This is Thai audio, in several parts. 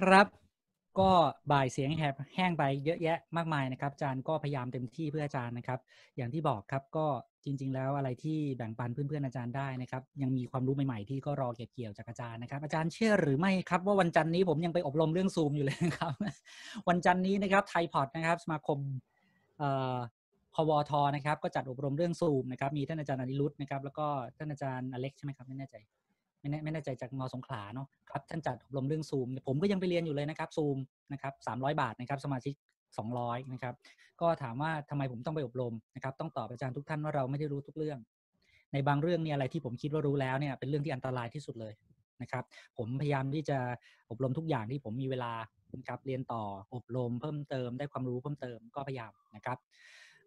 ครับ ก็บ่ายเสียงแห้งไปเยอะแยะมากมายนะครับอาจารย์ก็พยายามเต็มที่เพื่ออาจารย์นะครับ อย่างที่บอกครับก็จริงๆ แล้วอะไรที่แบ่งปันเพื่อนๆอาจารย์ได้นะครับ ยังมีความรู้ใหม่ๆที่ก็รอเก็บเกี่ยวจากอาจารย์นะครับ อาจารย์เชื่อหรือไม่ครับว่าวันจันนี้ผมยังไปอบรมเรื่องซูมอยู่เลยครับ วันจันนี้นะครับไทยพอดนะครับสมาคมพวทนะครับก็จัดอบรมเรื่องซูมนะครับมีท่านอาจารย์อนิรุธนะครับแล้วก็ท่านอาจารย์อเล็กใช่ไหมครับไม่แน่ใจไม่แน่ไม่แน่ใจจากมอสงขลาเนาะครับท่านจัดอบรมเรื่องซูมผมก็ยังไปเรียนอยู่เลยนะครับซูมนะครับสามร้อยบาทนะครับ สมาชิก 200 นะครับ ก็ถามว่าทำไมผมต้องไปอบรมนะครับต้องตอบอาจารย์ทุกท่านว่าเราไม่ได้รู้ทุกเรื่อง ในบางเรื่องเนี่ยอะไรที่ผมคิดว่ารู้แล้วเนี่ย เป็นเรื่องที่อันตรายที่สุดเลยนะครับ ผมพยายามที่จะอบรมทุกอย่างที่ผมมีเวลานะครับเรียนต่ออบรม เพิ่มเติม ได้ความรู้เพิ่มเติม ก็พยายามนะครับ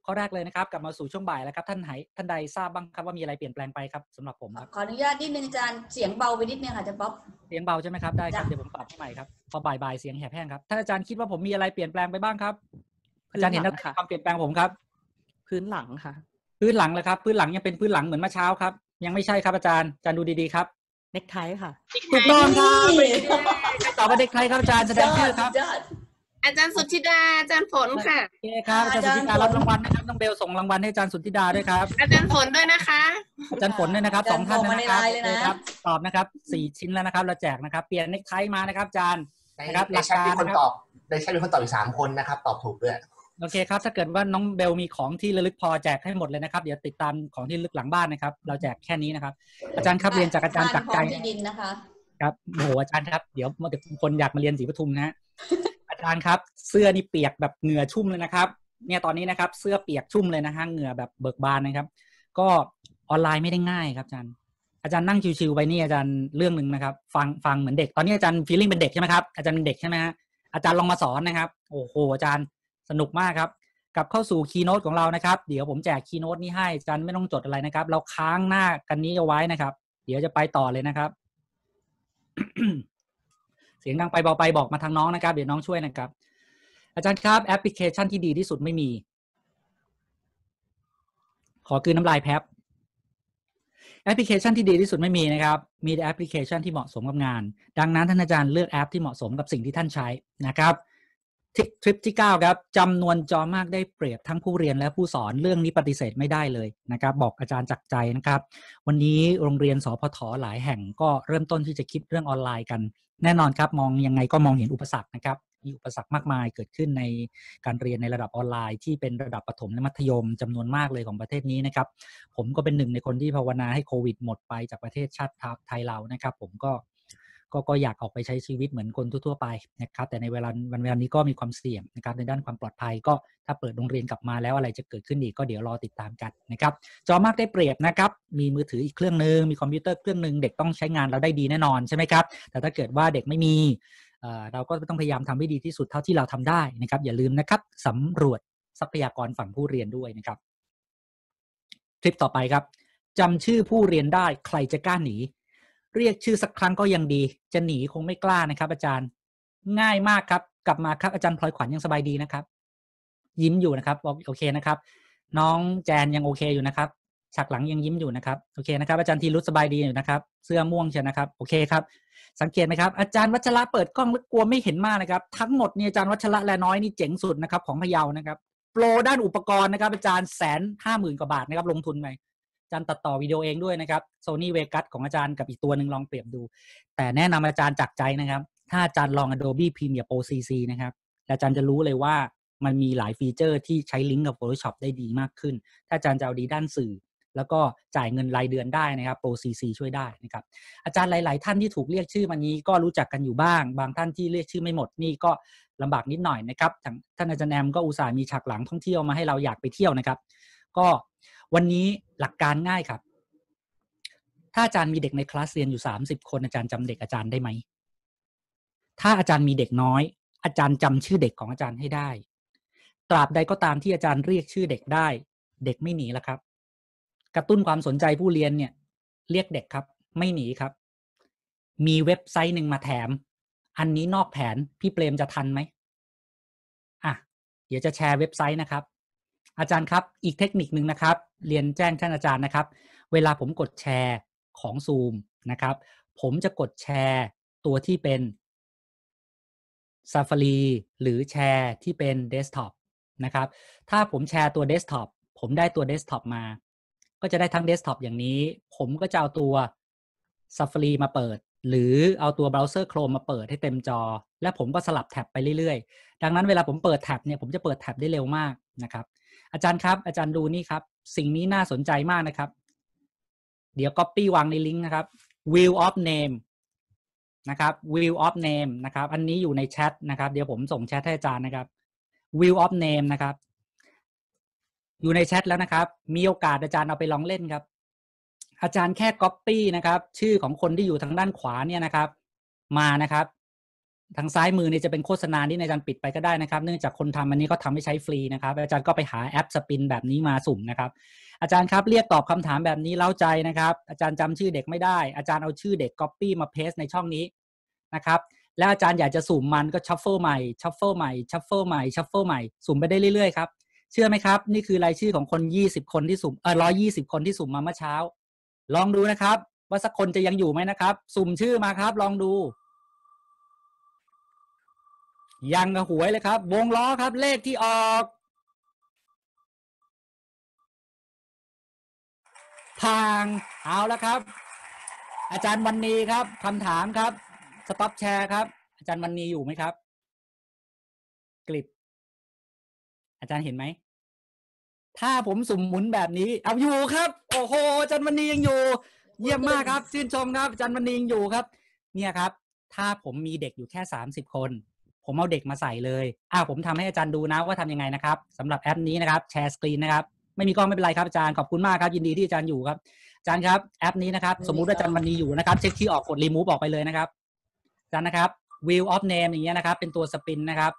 ข้อแรกเลยนะครับกลับมาสู่ช่วงบ่ายแล้วครับท่านไหท่านใดทราบบ้างครับว่ามีอะไรเปลี่ยนแปลงไปครับสำหรับผมครับขออนุญาตนิดนึงอาจารย์เสียงเบาไปนิดนึงค่ะอาจารย์ป๊อปเสียงเบาใช่ไหมครับได้ครับเดี๋ยวผมปรับให้ใหม่ครับพอบ่ายบ่ายเสียงแหบแห้งครับท่านอาจารย์คิดว่าผมมีอะไรเปลี่ยนแปลงไปบ้างครับ อาจารย์เห็นความเปลี่ยนแปลงผมครับ พื้นหลังค่ะ พื้นหลังเลยครับพื้นหลังยังเป็นพื้นหลังเหมือนเมื่อเช้าครับยังไม่ใช่ครับอาจารย์อาจารย์ดูดีๆครับเน็กไทค่ะถูกต้องครับตอบว่าเน็กไทครับอาจารย์แสดงชื่อครับอาจารย์สุธิดาอาจารย์ฝนค่ะโอเคครับ อาจารย์สุธิดารับรางวัลนะครับน้องเบลส่งรางวัลให้อาจารย์สุธิดาด้วยครับอาจารย์ฝนด้วยนะคะ อาจารย์ฝนด้วยนะครับสองท่านนะครับโอเคครับ ตอบนะครับสี่ชิ้นแล้วนะครับ เราแจกนะครับเปลี่ยนเน็กไทมานะครับ อาจารย์นะครับราคาคนตอบได้ใช้เป็นคนตอบอีกสามคนนะครับตอบถูกด้วย โอเคครับ ถ้าเกิดว่าน้องเบลมีของที่ระลึกพอแจกให้หมดเลยนะครับ เดี๋ยวติดตามของที่ลึกหลังบ้านนะครับ เราแจกแค่นี้นะครับ อาจารย์ครับเรียนจากอาจารย์จักรใจคะครับโอ้โหอาจารย์ครับเดี๋ยวมาเด็กคนอยากมาเรียนสีปทุมนะอาจารย์ครับเสื้อนี่เปียกแบบเหงื่อชุ่มเลยนะครับ เนี่ยตอนนี้นะครับ เสื้อเปียกชุ่มเลยนะฮะเหงื่อแบบเบิกบานนะครับ ก็ออนไลน์ไม่ได้ง่าย ครับอาจารย์ อาจารย์นั่งชิวๆไปนี่อาจารย์เรื่องหนึ่งนะครับ ฟังฟังเหมือนเด็ก ตอนนี้อาจารย์ฟีลลิ่งเป็นเด็กใช่ไหมครับ อาจารย์เป็นเด็กใช่ไหมฮะอาจารย์ลองมาสอนนะครับ โอ้โห อาจารย์สนุกมากครับกลับเข้าสู่คีย์โนตของเรานะครับ เดี๋ยวผมแจกคีย์โนตนี้ให้ อาจารย์ไม่ต้องจดอะไรนะครับ เราค้างหน้ากันนี้เอาไว้นะครับ เดี๋ยวจะไปต่อเลยนะครับเสียงดังไปเบาไปบอกมาทางน้องนะครับเดี๋ยวน้องช่วยนะครับ อาจารย์ครับ แอปพลิเคชันที่ดีที่สุดไม่มี ขอคืนน้ำลายแพ็บแอปพลิเคชันที่ดีที่สุดไม่มีนะครับ มีแต่แอปพลิเคชันที่เหมาะสมกับงาน ดังนั้นท่านอาจารย์เลือกแอปที่เหมาะสมกับสิ่งที่ท่านใช้นะครับทิปทริปที่9ครับจำนวนจอมากได้เปรียบทั้งผู้เรียนและผู้สอนเรื่องนี้ปฏิเสธไม่ได้เลยนะครับ บอกอาจารย์จักใจนะครับ วันนี้โรงเรียนสพทหลายแห่งก็เริ่มต้นที่จะคิดเรื่องออนไลน์กันแน่นอนครับมองยังไงก็มองเห็นอุปสรรคนะครับมีอุปสรรคมากมายเกิดขึ้นในการเรียนในระดับออนไลน์ที่เป็นระดับประถมและมัธยมจำนวนมากเลยของประเทศนี้นะครับผมก็เป็นหนึ่งในคนที่ภาวนาให้โควิดหมดไปจากประเทศชาติไทยเรานะครับ ผมก็ก็ก็อยากออกไปใช้ชีวิตเหมือนคนทั่วๆไปนะครับ แต่ในเวลาวันเวลานี้ก็มีความเสี่ยงนะครับในด้านความปลอดภัย ก็ถ้าเปิดโรงเรียนกลับมาแล้วอะไรจะเกิดขึ้นอีกก็เดี๋ยวรอติดตามกันนะครับ จอมากได้เปรียบนะครับมีมือถืออีก เครื่องหนึ่งมีคอมพิวเตอร์เครื่องหนึ่งเด็กต้องใช้งานเราได้ดีแน่นอนใช่ไหมครับแต่ถ้าเกิดว่าเด็กไม่มี เราก็ต้องพยายามทำให้ดีที่สุดเท่าที่เราทำได้นะครับ อย่าลืมนะครับสำรวจทรัพยากรฝั่งผู้เรียนด้วยนะครับ คลิปต่อไปครับจำชื่อผู้เรียนได้ใครจะกล้าหนีเรียกชื่อสักครั้งก็ยังดี จะหนีคงไม่กล้านะครับอาจารย์ ง่ายมากครับ กลับมาครับอาจารย์ พลอยขวัญยังสบายดีนะครับ ยิ้มอยู่นะครับบอกโอเคนะครับ น้องแจนยังโอเคอยู่นะครับ ฉากหลังยังยิ้มอยู่นะครับ โอเคนะครับ อาจารย์ทีรุษสบายดีอยู่นะครับ เสื้อม่วงใช่นะครับ โอเคครับ สังเกตไหมครับ อาจารย์วัชระเปิดกล้องแล้วกลัวไม่เห็นมากนะครับ ทั้งหมด นี่อาจารย์วัชระและน้อยนี่เจ๋งสุดนะครับ ของพะเยานะครับ โปรด้านอุปกรณ์นะครับ อาจารย์แสนห้าหมื่นกว่าบาทนะครับ ลงทุนไปอาจารย์ตัดต่อวิดีโอเองด้วยนะครับโซนี่เวกัสของอาจารย์กับอีกตัวหนึ่งลองเปรียบดู แต่แนะนำอาจารย์จากใจนะครับ ถ้าอาจารย์ลอง Adobe Premiere Pro CC นะครับอาจารย์จะรู้เลยว่ามันมีหลายฟีเจอร์ที่ใช้ลิงก์กับ Photoshop ได้ดีมากขึ้น ถ้าอาจารย์จะเอาดีด้านสื่อ แล้วก็จ่ายเงินรายเดือนได้นะครับ Pro CC ช่วยได้นะครับอาจารย์หลาย ๆ ท่านที่ถูกเรียกชื่อมานี้ก็รู้จักกันอยู่บ้าง บางท่านที่เรียกชื่อไม่หมด นี่ก็ลำบากนิดหน่อยนะครับท่านอาจารย์แอมก็อุตส่าห์มีฉากหลังท่องเที่ยวมาให้เราอยากไปเที่ยวนะครับก็วันนี้หลักการง่ายครับ ถ้าอาจารย์มีเด็กในคลาสเรียนอยู่สามสิบคนอาจารย์จำเด็กอาจารย์ได้ไหม ถ้าอาจารย์มีเด็กน้อย อาจารย์จำชื่อเด็กของอาจารย์ให้ได้ ตราบใดก็ตามที่อาจารย์เรียกชื่อเด็กได้ เด็กไม่หนีแล้วครับ กระตุ้นความสนใจผู้เรียนเนี่ย เรียกเด็กครับ ไม่หนีครับ มีเว็บไซต์หนึ่งมาแถม อันนี้นอกแผนพี่เปรมจะทันไหมอ่ะเดี๋ยวจะแชร์เว็บไซต์นะครับอาจารย์ครับ อีกเทคนิคหนึ่งนะครับ เรียนแจ้งท่านอาจารย์นะครับ เวลาผมกดแชร์ของซูมนะครับ ผมจะกดแชร์ตัวที่เป็น Safari หรือแชร์ที่เป็น Desktop นะครับ ถ้าผมแชร์ตัว Desktop ผมได้ตัว Desktop มา ก็จะได้ทั้ง Desktop อย่างนี้ ผมก็จะเอาตัว Safari มาเปิด หรือเอาตัวเบราว์เซอร์ Chrome มาเปิดให้เต็มจอ และผมก็สลับแท็บไปเรื่อยๆ ดังนั้นเวลาผมเปิดแท็บเนี่ย ผมจะเปิดแท็บได้เร็วมากนะครับอาจารย์ครับ อาจารย์ดูนี่ครับ สิ่งนี้น่าสนใจมากนะครับ เดี๋ยว Copy วางในลิงก์นะครับ view of name นะครับ view of name นะครับ อันนี้อยู่ในแชทนะครับ เดี๋ยวผมส่งแชทให้อาจารย์นะครับ view of name นะครับ อยู่ในแชทแล้วนะครับ มีโอกาสอาจารย์เอาไปลองเล่นครับ อาจารย์แค่ Copy นะครับ ชื่อของคนที่อยู่ทางด้านขวาเนี่ยนะครับ มานะครับทางซ้ายมือเนี่ยจะเป็นโฆษณาที่อาจารย์ปิดไปก็ได้นะครับเนื่องจากคนทำอันนี้ก็ทำให้ใช้ฟรีนะครับอาจารย์ก็ไปหาแอปสปินแบบนี้มาสุ่มนะครับอาจารย์ครับเรียกตอบคำถามแบบนี้เล่าใจนะครับ อาจารย์จำชื่อเด็กไม่ได้ อาจารย์เอาชื่อเด็กก๊อปปี้มาเพสในช่องนี้นะครับแล้วอาจารย์อยากจะสุ่มมันก็ชัฟเฟิลใหม่ชัฟเฟิลใหม่ชัฟเฟิลใหม่ชัฟเฟิลใหม่สุ่มไปได้เรื่อยๆครับเชื่อไหมครับนี่คือรายชื่อของคน 20 คนที่สุ่มเออร้อยี่สิบคนที่สุ่มมาเมื่อเช้า ลองดูนะครับ ว่าสักคนจะยังอยู่ไหมนะครับสุ่มชื่อมาครับ ลองดูยังกับหวยเลยครับ วงล้อครับเลขที่ออกทางเอาแล้วครับ อาจารย์วันนีครับคำถามครับสต็อปแชร์ครับ อาจารย์วันนีอยู่ไหมครับกลิบอาจารย์เห็นไหมถ้าผมสุ่มหมุนแบบนี้ เอาอยู่ครับโอ้โหอาจารย์วันนียังอยู่ เยี่ยมมากครับชื่นชมครับอาจารย์วันนียังอยู่ครับ เนี่ยครับ ถ้าผมมีเด็กอยู่แค่สามสิบคนผมเอาเด็กมาใส่เลย อ่าผมทำให้อาจารย์ดูนะว่าทำยังไงนะครับ สำหรับแอปนี้นะครับแชร์สกรีนนะครับไม่มีกล้องไม่เป็นไรครับอาจารย์ขอบคุณมากครับ ยินดีที่อาจารย์อยู่ครับ อาจารย์ครับแอป นี้นะครับ สมมุติว่าอาจารย์วันนี้อยู่นะครับเช็คที่ออกกดรีมูฟออกไปเลยนะครับ อาจารย์นะครับ view of name อย่างเงี้ยนะครับเป็นตัวสปินนะครับ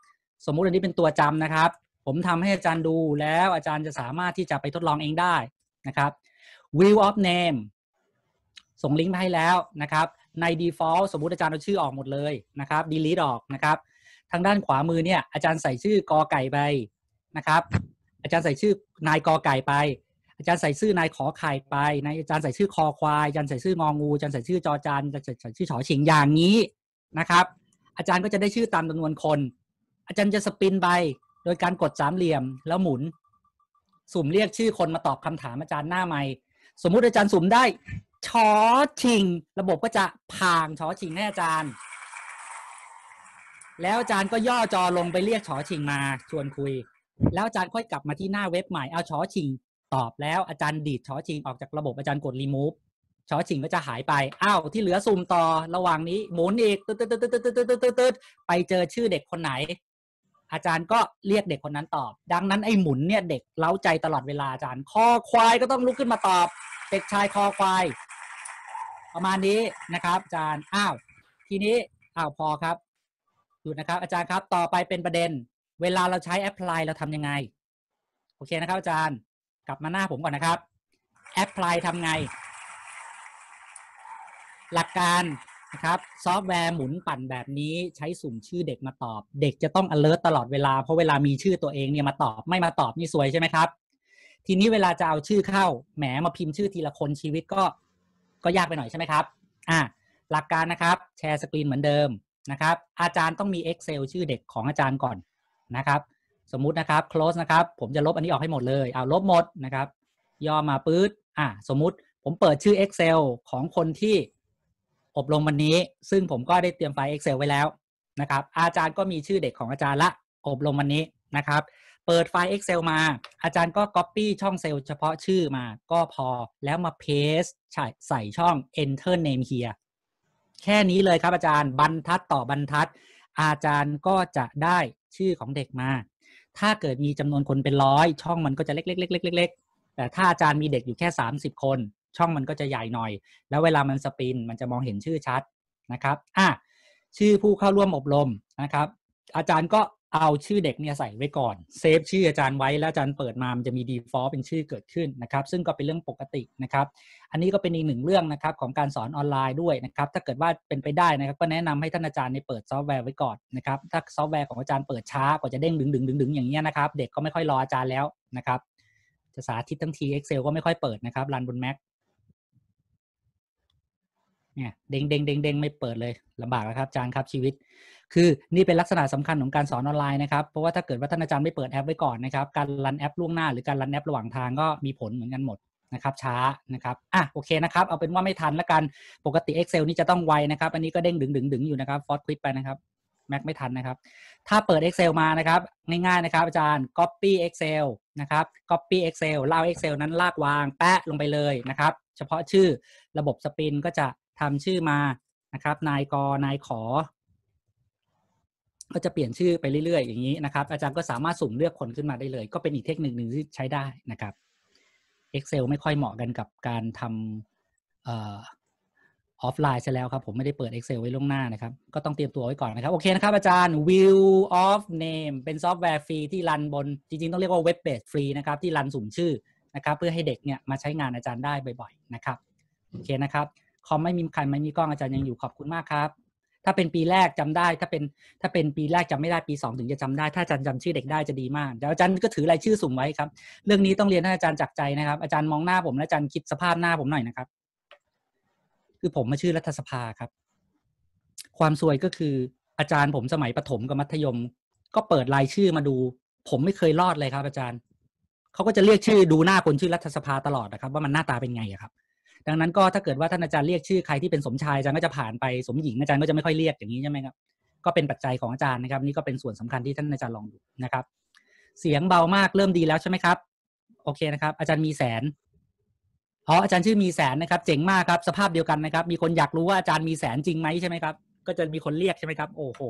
สมมุติอันนี้เป็นตัวจำนะครับ ผมทำให้อาจารย์ดูแล้วอาจารย์จะสามารถที่จะไปทดลองเองได้นะครับ view of name ส่งลิงก์ไปให้แล้วนะครับใน default สมมุติอาจารย์เอาชื่อออกหมดเลยนะครับ delete ออกนะครับทางด้านขวามือเนี่ยอาจารย์ใส่ชื่อกอไก่ไปนะครับ อาจารย์ใส่ชื่อนายกอไก่ไป อาจารย์ใส่ชื่อนายขอไข่ไปนายอาจารย์ใส่ชื่อคอควายอาจารย์ใส่ชื่ององูอาจารย์ใส่ชื่อจอจานอาจารย์ใส่ชื่อฉอฉิงอย่างนี้นะครับ อาจารย์ก็จะได้ชื่อตามจำนวนคน อาจารย์จะสปินไปโดยการกดสามเหลี่ยมแล้วหมุน สุ่มเรียกชื่อคนมาตอบคำถามอาจารย์หน้าไม้สมมุติอาจารย์สุ่มได้ชอชิง ระบบก็จะพางชอชิงให้อาจารย์แล้วอาจารย์ก็ย่อจอลงไปเรียกชอชิงมา ชวนคุย แล้วอาจารย์ค่อยกลับมาที่หน้าเว็บใหม่ เอาชอชิงตอบแล้วอาจารย์ดีดชอชิงออกจากระบบอาจารย์กดรีมูฟชอชิงก็จะหายไป อ้าวที่เหลือซูมต่อระหว่างนี้หมุนอีกตืดตืดตืดตืดตืดตืดตืดตดไปเจอชื่อเด็กคนไหน อาจารย์ก็เรียกเด็กคนนั้นตอบ ดังนั้นไอ้หมุนเนี่ยเด็กเล้าใจตลอดเวลาอาจารย์คอควายก็ต้องลุกขึ้นมาตอบ เด็กชายคอควายประมาณนี้นะครับ อาจารย์อ้าวทีนี้อ้าวพอครับดนะครับอาจารย์ครับต่อไปเป็นประเด็นเวลาเราใช้แอปพลายเราทำยังไงโอเคนะครับอาจารย์กลับมาหน้าผมก่อนนะครับแอปพลายทำไง หลักการนะครับซอฟต์แวร์หมุนปั่นแบบนี้ใช้สุ่มชื่อเด็กมาตอบ เด็กจะต้อง alert ตลอดเวลา เพราะเวลามีชื่อตัวเองเนี่ยมาตอบไม่มาตอบนี่สวยใช่ไหมครับ ทีนี้เวลาจะเอาชื่อเข้าแหมมาพิมพ์ชื่อทีละคนชีวิตก็ ก็ยากไปหน่อยใช่ไหมครับอ่าหลักการนะครับแชร์สกรีนเหมือนเดิมนะครับอาจารย์ต้องมี Excel ชื่อเด็กของอาจารย์ก่อนนะครับ สมมุตินะครับ close นะครับ ผมจะลบอันนี้ออกให้หมดเลยเอาลบหมดนะครับ ย่อมาปื๊ดอ่ะสมมุติผมเปิดชื่อ Excel ของคนที่อบรมวันนี้ ซึ่งผมก็ได้เตรียมไฟล์ Excel ไว้แล้วนะครับอาจารย์ก็มีชื่อเด็กของอาจารย์ละอบรมวันนี้นะครับ เปิดไฟล์ Excel มา อาจารย์ก็ Copy ช่องเซลล์เฉพาะชื่อมา ก็พอแล้วมา paste ใส่ช่อง enter name here แค่นี้เลยครับอาจารย์บรรทัดต่อบรรทัด อาจารย์ก็จะได้ชื่อของเด็กมาถ้าเกิดมีจำนวนคนเป็นร้อยช่องมันก็จะเล็กๆๆๆๆ แต่ถ้าอาจารย์มีเด็กอยู่แค่ 30 คนช่องมันก็จะใหญ่หน่อย แล้วเวลามันสปินมันจะมองเห็นชื่อชัดนะครับอ่ะชื่อผู้เข้าร่วมอบรมนะครับ อาจารย์ก็เอาชื่อเด็กเนี่ยใส่ไว้ก่อนเซฟชื่ออาจารย์ไว้แล้วอาจารย์เปิดมามันจะมี default เป็นชื่อเกิดขึ้นนะครับ ซึ่งก็เป็นเรื่องปกตินะครับ อันนี้ก็เป็นอีกหนึ่งเรื่องนะครับ ของการสอนออนไลน์ด้วยนะครับ ถ้าเกิดว่าเป็นไปได้นะครับก็แนะนำให้ท่านอาจารย์ในเปิดซอฟต์แวร์ไว้ก่อนนะครับ ถ้าซอฟต์แวร์ของอาจารย์เปิดช้ากว่าจะเด้งดึงดึงดึงดึงอย่างเงี้ยนะครับ เด็กก็ไม่ค่อยรออาจารย์แล้วนะครับจะสาธิตทั้งที Excel ก็ไม่ค่อยเปิดนะครับรันบน Mac เนี่ยเด้งเด้งเด้งเด้งไม่เปิดเลยลำบากแล้วครับอาจารย์ครับชีวิตคือนี่เป็นลักษณะสำคัญของการสอนออนไลน์นะครับเพราะว่าถ้าเกิดว่าท่านอาจารย์ไม่เปิดแอปไว้ก่อนนะครับ การรันแอปล่วงหน้าหรือการรันแอประหว่างทางก็มีผลเหมือนกันหมดนะครับช้านะครับอ่ะโอเคนะครับ เอาเป็นว่าไม่ทันละกัน ปกติ Excel นี่จะต้องไวนะครับ อันนี้ก็เด้งดึงดึงดึงอยู่นะครับฟอสควิดไปนะครับแม็กไม่ทันนะครับ ถ้าเปิด Excel มานะครับง่ายๆนะครับ อาจารย์ Copy Excel นะครับ Copy Excel เล่า Excel นั้นลากวางแปะลงไปเลยนะครับเฉพาะชื่อระบบสปิน ก็จะทำชื่อมานะครับนายกนายขอก็จะเปลี่ยนชื่อไปเรื่อยๆอย่างนี้นะครับ อาจารย์ก็สามารถสุ่มเลือกคนขึ้นมาได้เลย ก็เป็นอีกเทคนิคหนึ่งที่ใช้ได้นะครับ Excel ไม่ค่อยเหมาะกันกับการทำออฟไลน์ซะแล้วครับ ผมไม่ได้เปิด Excel ไว้ล่วงหน้านะครับ ก็ต้องเตรียมตัวไว้ก่อนนะครับ โอเคนะครับ อาจารย์ View of Name เป็นซอฟต์แวร์ฟรีที่รันบนจริงๆ ต้องเรียกว่าเว็บเบสฟรีนะครับที่รันสุ่มชื่อนะครับเพื่อให้เด็กเนี่ยมาใช้งานอาจารย์ได้บ่อยๆนะครับโอเคนะครับคอมไม่มีใครไม่มีกล้องอาจารย์ยังอยู่ขอบคุณมากครับถ้าเป็นปีแรกจำได้ถ้าเป็น ถ้าเป็นปีแรกจำไม่ได้ปีสองถึงจะจำได้ ถ้าอาจารย์จำชื่อเด็กได้จะดีมากเดี๋ยวอาจารย์ก็ถือรายชื่อสุ่มไว้ครับ เรื่องนี้ต้องเรียนให้อาจารย์จักใจนะครับ อาจารย์มองหน้าผม และอาจารย์คิดสภาพหน้าผมหน่อยนะครับ คือผมมาชื่อรัฐสภาครับ ความซวยก็คืออาจารย์ผมสมัยประถมกับมัธยมก็เปิดรายชื่อมาดู ผมไม่เคยรอดเลยครับ อาจารย์เขาก็จะเรียกชื่อดูหน้าคนชื่อรัฐสภาตลอดนะครับ ว่ามันหน้าตาเป็นไงครับดังนั้นก็ถ้าเกิดว่าท่านอาจารย์เรียกชื่อใครที่เป็นสมชายอาจารย์ก็จะผ่านไปสมหญิงอาจารย์ก็จะไม่ค่อยเรียกอย่างนี้ใช่ไหมครับ ก็เป็นปัจจัยของอาจารย์นะครับนี่ก็เป็นส่วนสำคัญที่ท่านอาจารย์ลองดูนะครับ เสียงเบามากเริ่มดีแล้วใช่ไหมครับ โอเคนะครับ อาจารย์มีแสน เพราะอาจารย์ชื่อมีแสนนะครับ เจ๋งมากครับ สภาพเดียวกันนะครับมีคนอยากรู้ว่าอาจารย์มีแสนจริงไหมใช่ไหมครับก็จะมีคนเรียกใช่ไหมครับ โอ้โห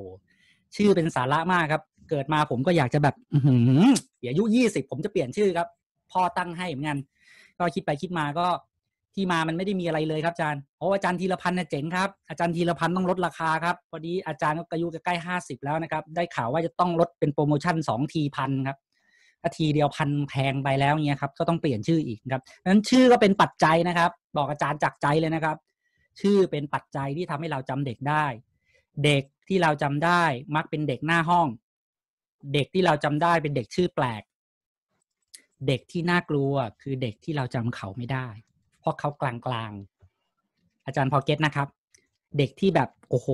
ชื่อเป็นสาระมากครับ เกิดมาผมก็อยากจะแบบ อือายุยี่สิบผมจะเปลี่ยนชื่อครับพ่อตั้งให้เหมือนกันก็คิดไปคิดมาก็ที่มามันไม่ได้มีอะไรเลยครับอาจารย์โอ้อาจารย์ธีรพันธ์เนี่ยเจ๋งครับ อาจารย์ธีรพันธ์ต้องลดราคาครับ พอดีอาจารย์ก็อายุใกล้ห้าสิบแล้วนะครับ ได้ข่าวว่าจะต้องลดเป็นโปรโมชั่นสองทีพันครับถ้าทีเดียวพันแพงไปแล้วเนี่ยครับ ก็ต้องเปลี่ยนชื่ออีกครับนั้นชื่อก็เป็นปัจจัยนะครับ บอกอาจารย์จากใจเลยนะครับ ชื่อเป็นปัจจัยที่ทำให้เราจำเด็กได้ เด็กที่เราจำได้ มักเป็นเด็กหน้าห้อง เด็กที่เราจำได้เป็นเด็กชื่อแปลก เด็กที่น่ากลัว คือเด็กที่เราจำเขาไม่ได้เพราะเขากลางๆ อาจารย์พอเก็ตนะครับ เด็กที่แบบ โอ้โห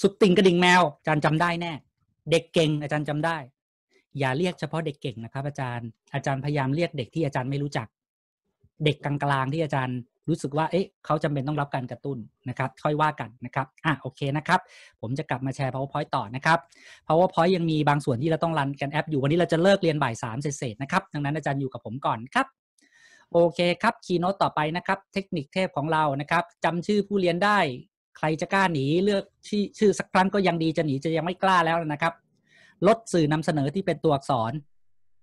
สุดติงกระดิ่งแมว อาจารย์จำได้แน่ เด็กเก่ง อาจารย์จำได้ อย่าเรียกเฉพาะเด็กเก่งนะครับอาจารย์ อาจารย์ พยายามเรียกเด็กที่อาจารย์ไม่รู้จัก เด็กกลางๆ ที่อาจารย์รู้สึกว่า เอ๊ะ เขาจำเป็นต้องรับการกระตุ้นนะครับ ค่อยว่ากันนะครับ อ่ะ โอเคนะครับ ผมจะกลับมาแชร์ powerpoint ต่อนะครับ powerpoint ยังมีบางส่วนที่เราต้องรันกันแอปอยู่วันนี้เราจะเลิกเรียนบ่ายสามเสร็จนะครับ ดังนั้นอาจารย์อยู่กับผมก่อนครับโอเคครับคีย์โนตต่อไปนะครับ เทคนิคเทพของเรานะครับจำชื่อผู้เรียนได้ ใครจะกล้าหนีเลือกชชื่อสักครั้งก็ยังดีจะหนีจะยังไม่กล้าแล้วนะครับ ลดสื่อนำเสนอที่เป็นตัวอักษร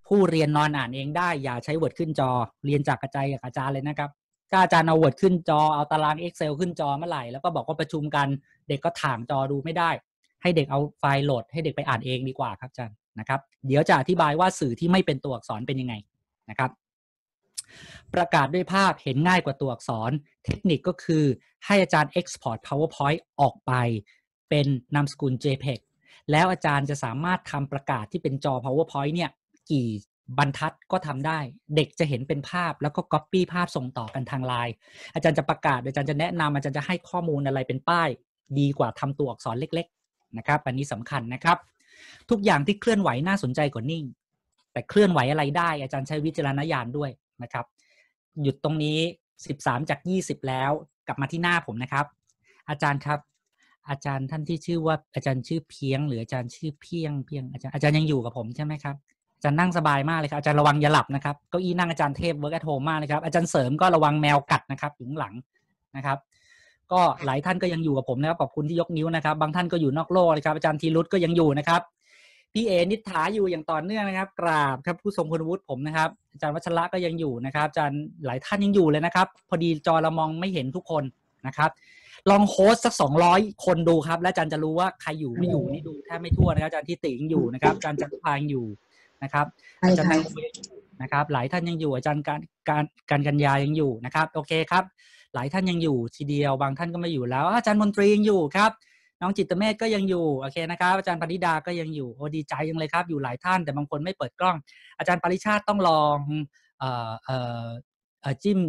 ผู้เรียนนอนอ่านเองได้ อย่าใช้เวิร์ดขึ้นจอ เรียนจากกระจายกับอาจารย์เลยนะครับถ้าอาจารย์เอาเวิร์ดขึ้นจอเอาตาราง Excel ขึ้นจอเมื่อไหร่แล้วก็บอกว่าประชุมกัน เด็กก็ถ่างจอดูไม่ได้ ให้เด็กเอาไฟล์โหลด ให้เด็กไปอ่านเองดีกว่าครับอาจารย์นะครับ เดี๋ยวจะอธิบายว่าสื่อที่ไม่เป็นตัวอักษรเป็นยังไงนะครับประกาศด้วยภาพเห็นง่ายกว่าตัวอักษรเทคนิคก็คือให้อาจารย์ Export PowerPoint ออกไป เป็นนามสกุล JPEG แล้วอาจารย์จะสามารถทำประกาศที่เป็นจอ PowerPoint เนี่ยกี่บรรทัดก็ทำได้ เด็กจะเห็นเป็นภาพแล้วก็ก๊อปปี้ภาพส่งต่อกันทางไลน์อาจารย์จะประกาศอาจารย์จะแนะนำอาจารย์จะให้ข้อมูลอะไรเป็นป้าย ดีกว่าทำาตัวอักษรเล็กๆนะครับอันนี้สำาคัญนะครับ ทุกอย่างที่เคลื่อนไหวน่าสนใจกว่านิ่ง แต่เคลื่อนไหวอะไรได้อาจารย์ใช้วิจารณญาณด้วยนะครับหยุดตรงนี้ 13จาก20 แล้วกลับมาที่หน้าผมนะครับ อาจารย์ครับ อาจารย์ท่านที่ชื่อว่าอาจารย์ชื่อเพียงหรืออาจารย์ชื่อเพียงเพียงอาจารย์อาจารย์ยังอยู่กับผมใช่ไหมครับอาจารย์นั่งสบายมากเลยครับอาจารย์ระวังอย่าหลับนะครับเก้าอี้นั่งอาจารย์เทพเวิร์กแอทโฮมมากเลยครับอาจารย์เสริมก็ระวังแมวกัดนะครับอยู่หลังนะครับ ก็หลายท่านก็ยังอยู่กับผมนะครับขอบคุณที่ยกนิ้วนะครับบางท่านก็อยู่นอกโลกเลยครับอาจารย์ธีรุตก็ยังอยู่นะครับพี่เอนิถาอยู่อย่างต่อเนื่องนะครับ กราบครับผู้ทรงคุณวุฒิผมนะครับอาจารย์วัชระก็ยังอยู่นะครับอาจารย์หลายท่านยังอยู่เลยนะครับ พอดีจอเรามองไม่เห็นทุกคนนะครับ ลองโฮสสักสองร้อยคนดูครับ แล้วอาจารย์จะรู้ว่าใครอยู่ไม่อยู่นี่ดูแทบไม่ทั่วนะครับอาจารย์ที่ติงอยู่นะครับอาจารย์จันพางอยู่นะครับ อาจารย์นังเวนะครับ หลายท่านยังอยู่ อาจารย์การการการกัญญายังอยู่นะครับ โอเคครับ หลายท่านยังอยู่ ทีเดียวบางท่านก็ไม่อยู่แล้ว อาจารย์มนตรียังอยู่ครับน้องจิตเมธก็ยังอยู่โอเคนะครับอาจารย์ปริดาก็ยังอยู่โอ้ดีใจยังเลยครับ อยู่หลายท่านแต่บางคนไม่เปิดกล้อง อาจารย์ปริชาติต้องลองจิ้ม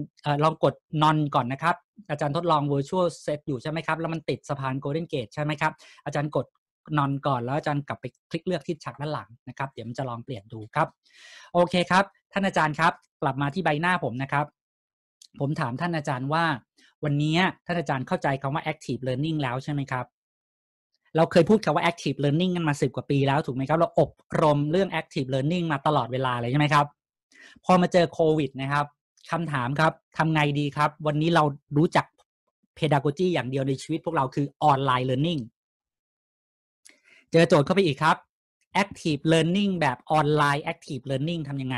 ลองกดนอนก่อนนะครับ อาจารย์ทดลองวอร์ชวลเซตอยู่ใช่ไหมครับ แล้วมันติดสะพานโกลเด้นเกตใช่ไหมครับ อาจารย์กดนอนก่อนแล้วอาจารย์กลับไปคลิกเลือกทิศฉากด้านหลังนะครับ เดี๋ยวมันจะลองเปลี่ยนดูครับโอเคครับ ท่านอาจารย์ครับกลับมาที่ใบหน้าผมนะครับ ผมถามท่านอาจารย์ว่าวันนี้ท่านอาจารย์เข้าใจคำว่า active learning แล้วใช่ไหมครับเราเคยพูดคำว่า active learning กันมาสิบกว่าปีแล้วถูกไหมครับ เราอบรมเรื่อง active learning มาตลอดเวลาเลยใช่ไหมครับ พอมาเจอโควิดนะครับคำถามครับทำไงดีครับ วันนี้เรารู้จัก pedagogy อย่างเดียวในชีวิตพวกเราคือ online learning เจอโจทย์เข้าไปอีกครับ active learning แบบออนไลน์ active learning ทำยังไง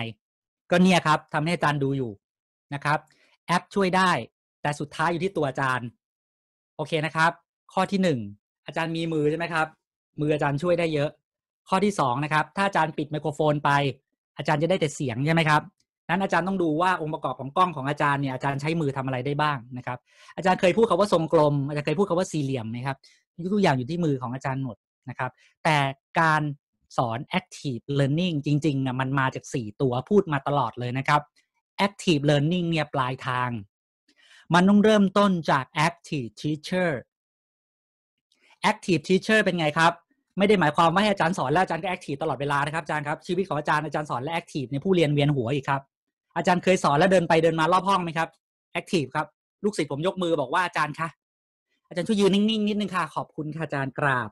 ก็เนี่ยครับทำให้อาจารย์ดูอยู่นะครับ แอปช่วยได้แต่สุดท้ายอยู่ที่ตัวอาจารย์ โอเคนะครับ ข้อที่หนึ่งอาจารย์มีมือใช่ไหมครับ มืออาจารย์ช่วยได้เยอะ ข้อที่สองนะครับ ถ้าอาจารย์ปิดไมโครโฟนไป อาจารย์จะได้แต่เสียงใช่ไหมครับนั้นอาจารย์ต้องดูว่าองค์ประกอบของกล้องของอาจารย์เนี่ยอาจารย์ใช้มือทำอะไรได้บ้างนะครับ อาจารย์เคยพูดคาว่าทรงกลมอาจารย์เคยพูดคาว่าสี่เหลี่ยมนะครับ ทุกอย่างอยู่ที่มือของอาจารย์หมดนะครับ แต่การสอน active learning จริงๆนะมันมาจาก 4 ตัวพูดมาตลอดเลยนะครับ active learning เนี่ยปลายทาง มันต้องเริ่มต้นจาก active teacher active teacher เป็นไงครับไม่ได้หมายความว่าให้อาจารย์สอนแล้วอาจารย์ก็ active ตลอดเวลานะครับอาจารย์ครับชีวิตของอาจารย์อาจารย์สอนและ active ในผู้เรียนเวียนหัวอีกครับอาจารย์เคยสอนแล้วเดินไปเดินมารอบห้องไหมครับ active ครับลูกศิษย์ผมยกมือบอกว่าอาจารย์คะอาจารย์ช่วยยืนนิ่ง ๆ นิดนึงค่ะ ขอบคุณค่ะอาจารย์กราบ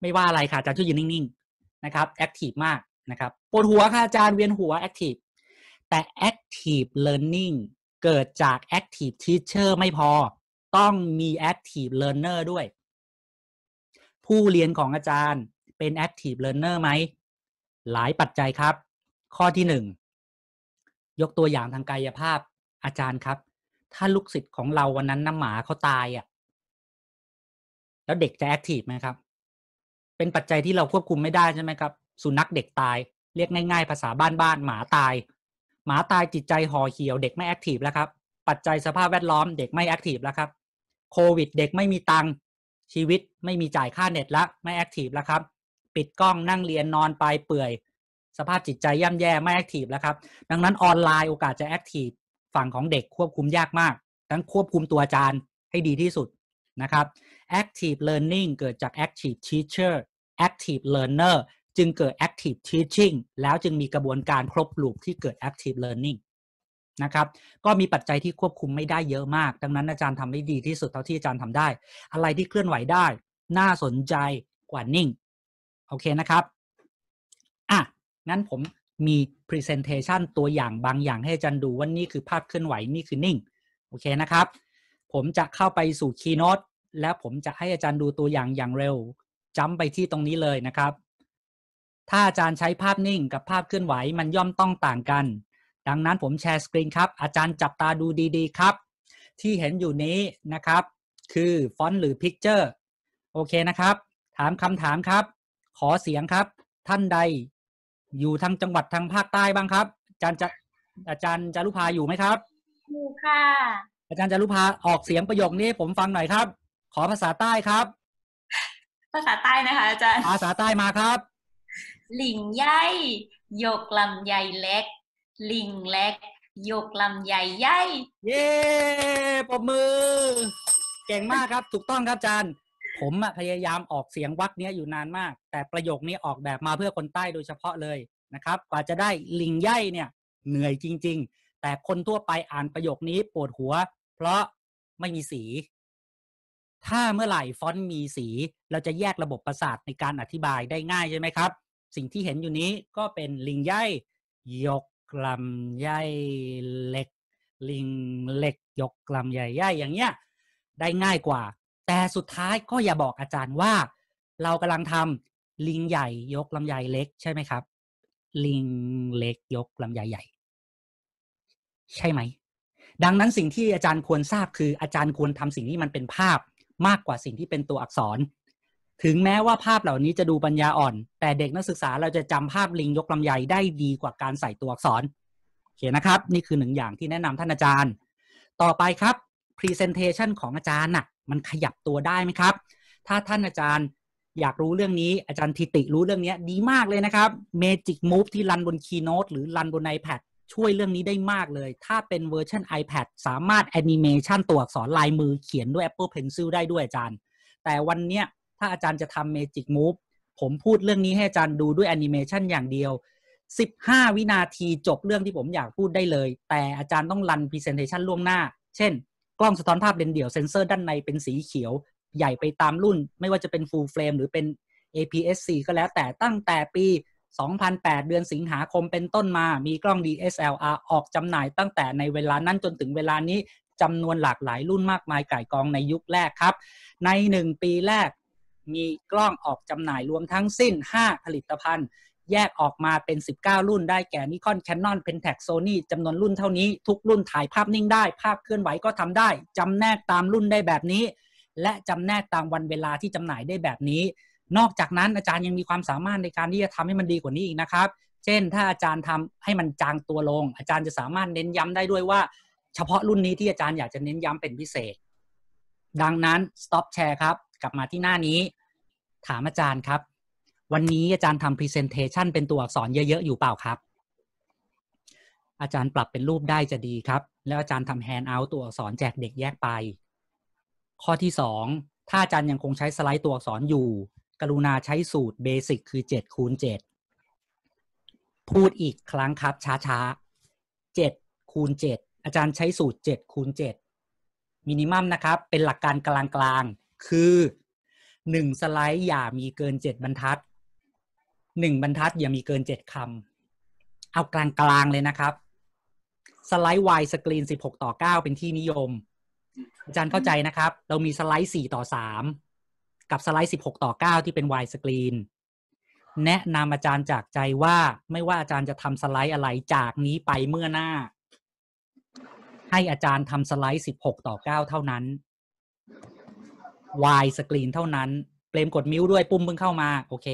ไม่ว่าอะไรค่ะอาจารย์ช่วยยืนนิ่งๆนะครับ active มากนะครับปวดหัวค่ะอาจารย์เวียนหัว active แต่ active learning เกิดจาก active teacher ไม่พอต้องมี active learner ด้วยผู้เรียนของอาจารย์เป็น active learner ไหม หลายปัจจัยครับ ข้อที่หนึ่งยกตัวอย่างทางกายภาพอาจารย์ครับ ถ้าลูกศิษย์ของเราวันนั้นน้ำหมาเขาตายอะ่ะแล้วเด็กจะ active ไหมครับ เป็นปัจจัยที่เราควบคุมไม่ได้ใช่ไหมครับ สุนัขเด็กตาย เรียกง่ายๆภาษาบ้านๆหมาตาย หมาตายจิตใจห่อเขียวเด็กไม่ active แล้วครับปัจจัยสภาพแวดล้อมเด็กไม่ active แล้วครับโควิดเด็กไม่มีตังชีวิตไม่มีจ่ายค่าเน็ตละไม่แอคทีฟแล้วครับ ปิดกล้องนั่งเรียนนอนไปเปื่อยสภาพจิตใจย่ำแย่ไม่แอคทีฟแล้วครับ ดังนั้นออนไลน์โอกาสจะแอคทีฟฝั่งของเด็กควบคุมยากมาก ทั้งควบคุมตัวอาจารย์ให้ดีที่สุดนะครับ active learning เกิดจาก active teacher active learner จึงเกิด active teaching แล้วจึงมีกระบวนการครบลูปที่เกิด active learning นะครับ ก็มีปัจจัยที่ควบคุมไม่ได้เยอะมาก ดังนั้นอาจารย์ทำได้ดีที่สุดเท่าที่อาจารย์ทำได้ อะไรที่เคลื่อนไหวได้ น่าสนใจกว่านิ่ง โอเคนะครับอ่ะงั้นผมมี Presentation ตัวอย่างบางอย่างให้อาจารย์ดูว่านี่คือภาพเคลื่อนไหวนี่คือนิ่ง โอเคนะครับ ผมจะเข้าไปสู่ Keynote และผมจะให้อาจารย์ดูตัวอย่างอย่างเร็วจำไปที่ตรงนี้เลยนะครับ ถ้าอาจารย์ใช้ภาพนิ่ง กับภาพเคลื่อนไหวมันย่อมต้องต่างกันดังนั้นผมแชร์สกรีนครับ อาจารย์จับตาดูดีๆครับ ที่เห็นอยู่นี้นะครับ คือฟอนต์หรือพิกเจอร์โอเคนะครับ ถามคำถามครับ ขอเสียงครับ ท่านใด อยู่ทางจังหวัดทางภาคใต้บ้างครับ อาจารย์จะอาจารย์จารุภาอยู่ไหมครับ อยู่ค่ะ อาจารย์จารุภาออกเสียงประโยคนี้ ผมฟังหน่อยครับ ขอภาษาใต้ครับ ภาษาใต้นะคะอาจารย์ภาษาใต้มาครับหลิงใหญ่ยกลำใหญ่เล็กลิงเล็กยกลำใหญ่ใหญ่เย้ปมมือ เก่งมากครับถูกต้องครับอาจารย์ ผมพยายามออกเสียงวักเนี้ยอยู่นานมาก แต่ประโยคนี้ออกแบบมาเพื่อคนใต้โดยเฉพาะเลยนะครับ กว่าจะได้ลิงใหญ่เนี่ย เหนื่อยจริง ๆ แต่คนทั่วไปอ่านประโยคนี้ปวดหัว เพราะไม่มีสี ถ้าเมื่อไหร่ฟอนต์มีสี เราจะแยกระบบประสาทในการอธิบายได้ง่ายใช่ไหมครับ สิ่งที่เห็นอยู่นี้ก็เป็นลิงใหญ่ยกกลำใยเหล็ก ลิงเหล็ก ยกกลำใหญยใยอย่างเงี้ยได้ง่ายกว่า แต่สุดท้ายก็อย่าบอกอาจารย์ว่า เรากำลังทำลิงใหญ่ ยกลำใหญ่เล็กใช่ไหมครับ ลิงเล็ก ยกลำใหญ่ใหญ่ ใช่ไหม ดังนั้นสิ่งที่อาจารย์ควรทราบคืออาจารย์ควรทำสิ่งนี้มันเป็นภาพมากกว่าสิ่งที่เป็นตัวอักษรถึงแม้ว่าภาพเหล่านี้จะดูปัญญาอ่อน แต่เด็กนักศึกษาเราจะจำภาพลิงยกลำไยได้ดีกว่าการใส่ตัวอักษร โอเคนะครับ นี่คือหนึ่งอย่างที่แนะนำท่านอาจารย์ ต่อไปครับ Presentation ของอาจารย์น่ะมันขยับตัวได้ไหมครับ ถ้าท่านอาจารย์อยากรู้เรื่องนี้ อาจารย์ทิติรู้เรื่องนี้ดีมากเลยนะครับ Magic Move ที่รันบน Keynote หรือรันบน iPad ช่วยเรื่องนี้ได้มากเลย ถ้าเป็นเวอร์ชัน iPad สามารถแอนิเมชันตัวอักษรลายมือเขียนด้วย Apple Pencil ได้ด้วยอาจารย์ แต่วันเนี้ยถ้าอาจารย์จะทำเมจิกมูฟ ผมพูดเรื่องนี้ให้อาจารย์ดูด้วยแอนิเมชันอย่างเดียว 15 วินาทีจบเรื่องที่ผมอยากพูดได้เลย แต่อาจารย์ต้องรันพรีเซนเทชันล่วงหน้า เช่น กล้องสะท้อนภาพเลนเดี่ยวเซนเซอร์ด้านในเป็นสีเขียว ใหญ่ไปตามรุ่น ไม่ว่าจะเป็นฟูลเฟรมหรือเป็น APS-C ก็แล้วแต่ตั้งแต่ปี 2008 เดือนสิงหาคมเป็นต้นมา มีกล้อง DSLR ออกจำหน่ายตั้งแต่ในเวลานั้นจนถึงเวลานี้จำนวนหลากหลายรุ่นมากมายก่ายกองในยุคแรกครับ ใน 1 ปีแรกมีกล้องออกจำหน่ายรวมทั้งสิ้น 5 ผลิตภัณฑ์ แยกออกมาเป็น 19 รุ่นได้แก่ Nikon Canon Pentax Sony จำนวนรุ่นเท่านี้ทุกรุ่นถ่ายภาพนิ่งได้ ภาพเคลื่อนไหวก็ทำได้จำแนกตามรุ่นได้แบบนี้ และจำแนกตามวันเวลาที่จำหน่ายได้แบบนี้ นอกจากนั้นอาจารย์ยังมีความสามารถในการที่จะทำให้มันดีกว่านี้อีกนะครับ เช่นถ้าอาจารย์ทำให้มันจางตัวลง อาจารย์จะสามารถเน้นย้ำได้ด้วยว่า เฉพาะรุ่นนี้ที่อาจารย์อยากจะเน้นย้ำเป็นพิเศษ ดังนั้น stop share ครับกลับมาที่หน้านี้ถามอาจารย์ครับ วันนี้อาจารย์ทำพรีเซนเทชันเป็นตัวอักษรเยอะๆอยู่เปล่าครับ อาจารย์ปรับเป็นรูปได้จะดีครับ แล้วอาจารย์ทำแฮนด์เอาต์ตัวอักษรแจกเด็กแยกไป ข้อที่ 2 ถ้าอาจารย์ยังคงใช้สไลด์ตัวอักษรอยู่ กรุณาใช้สูตรเบสิกคือ 7คูณ7พูดอีกครั้งครับช้าๆ7คูณ7อาจารย์ใช้สูตร7คูณ7มินิมัมนะครับ เป็นหลักการกลางๆคือหนึ่งสไลด์อย่ามีเกินเจ็ดบรรทัดหนึ่งบรรทัดอย่ามีเกินเจ็ดคำ เอากลางๆ เลยนะครับสไลด์วายสกรีนสิบหกต่อเก้าเป็นที่นิยมอาจารย์เข้าใจนะครับ เรามีสไลด์สี่ต่อสามกับสไลด์สิบหกต่อเก้าที่เป็นวายสกรีนแนะนำอาจารย์จากใจว่าไม่ว่าอาจารย์จะทำสไลด์อะไรจากนี้ไปเมื่อหน้า ให้อาจารย์ทำสไลด์สิบหกต่อเก้าเท่านั้นวายสกรีนเท่านั้น เปรมกดมิ้วด้วยปุ่มเพิ่งเข้ามา โอเค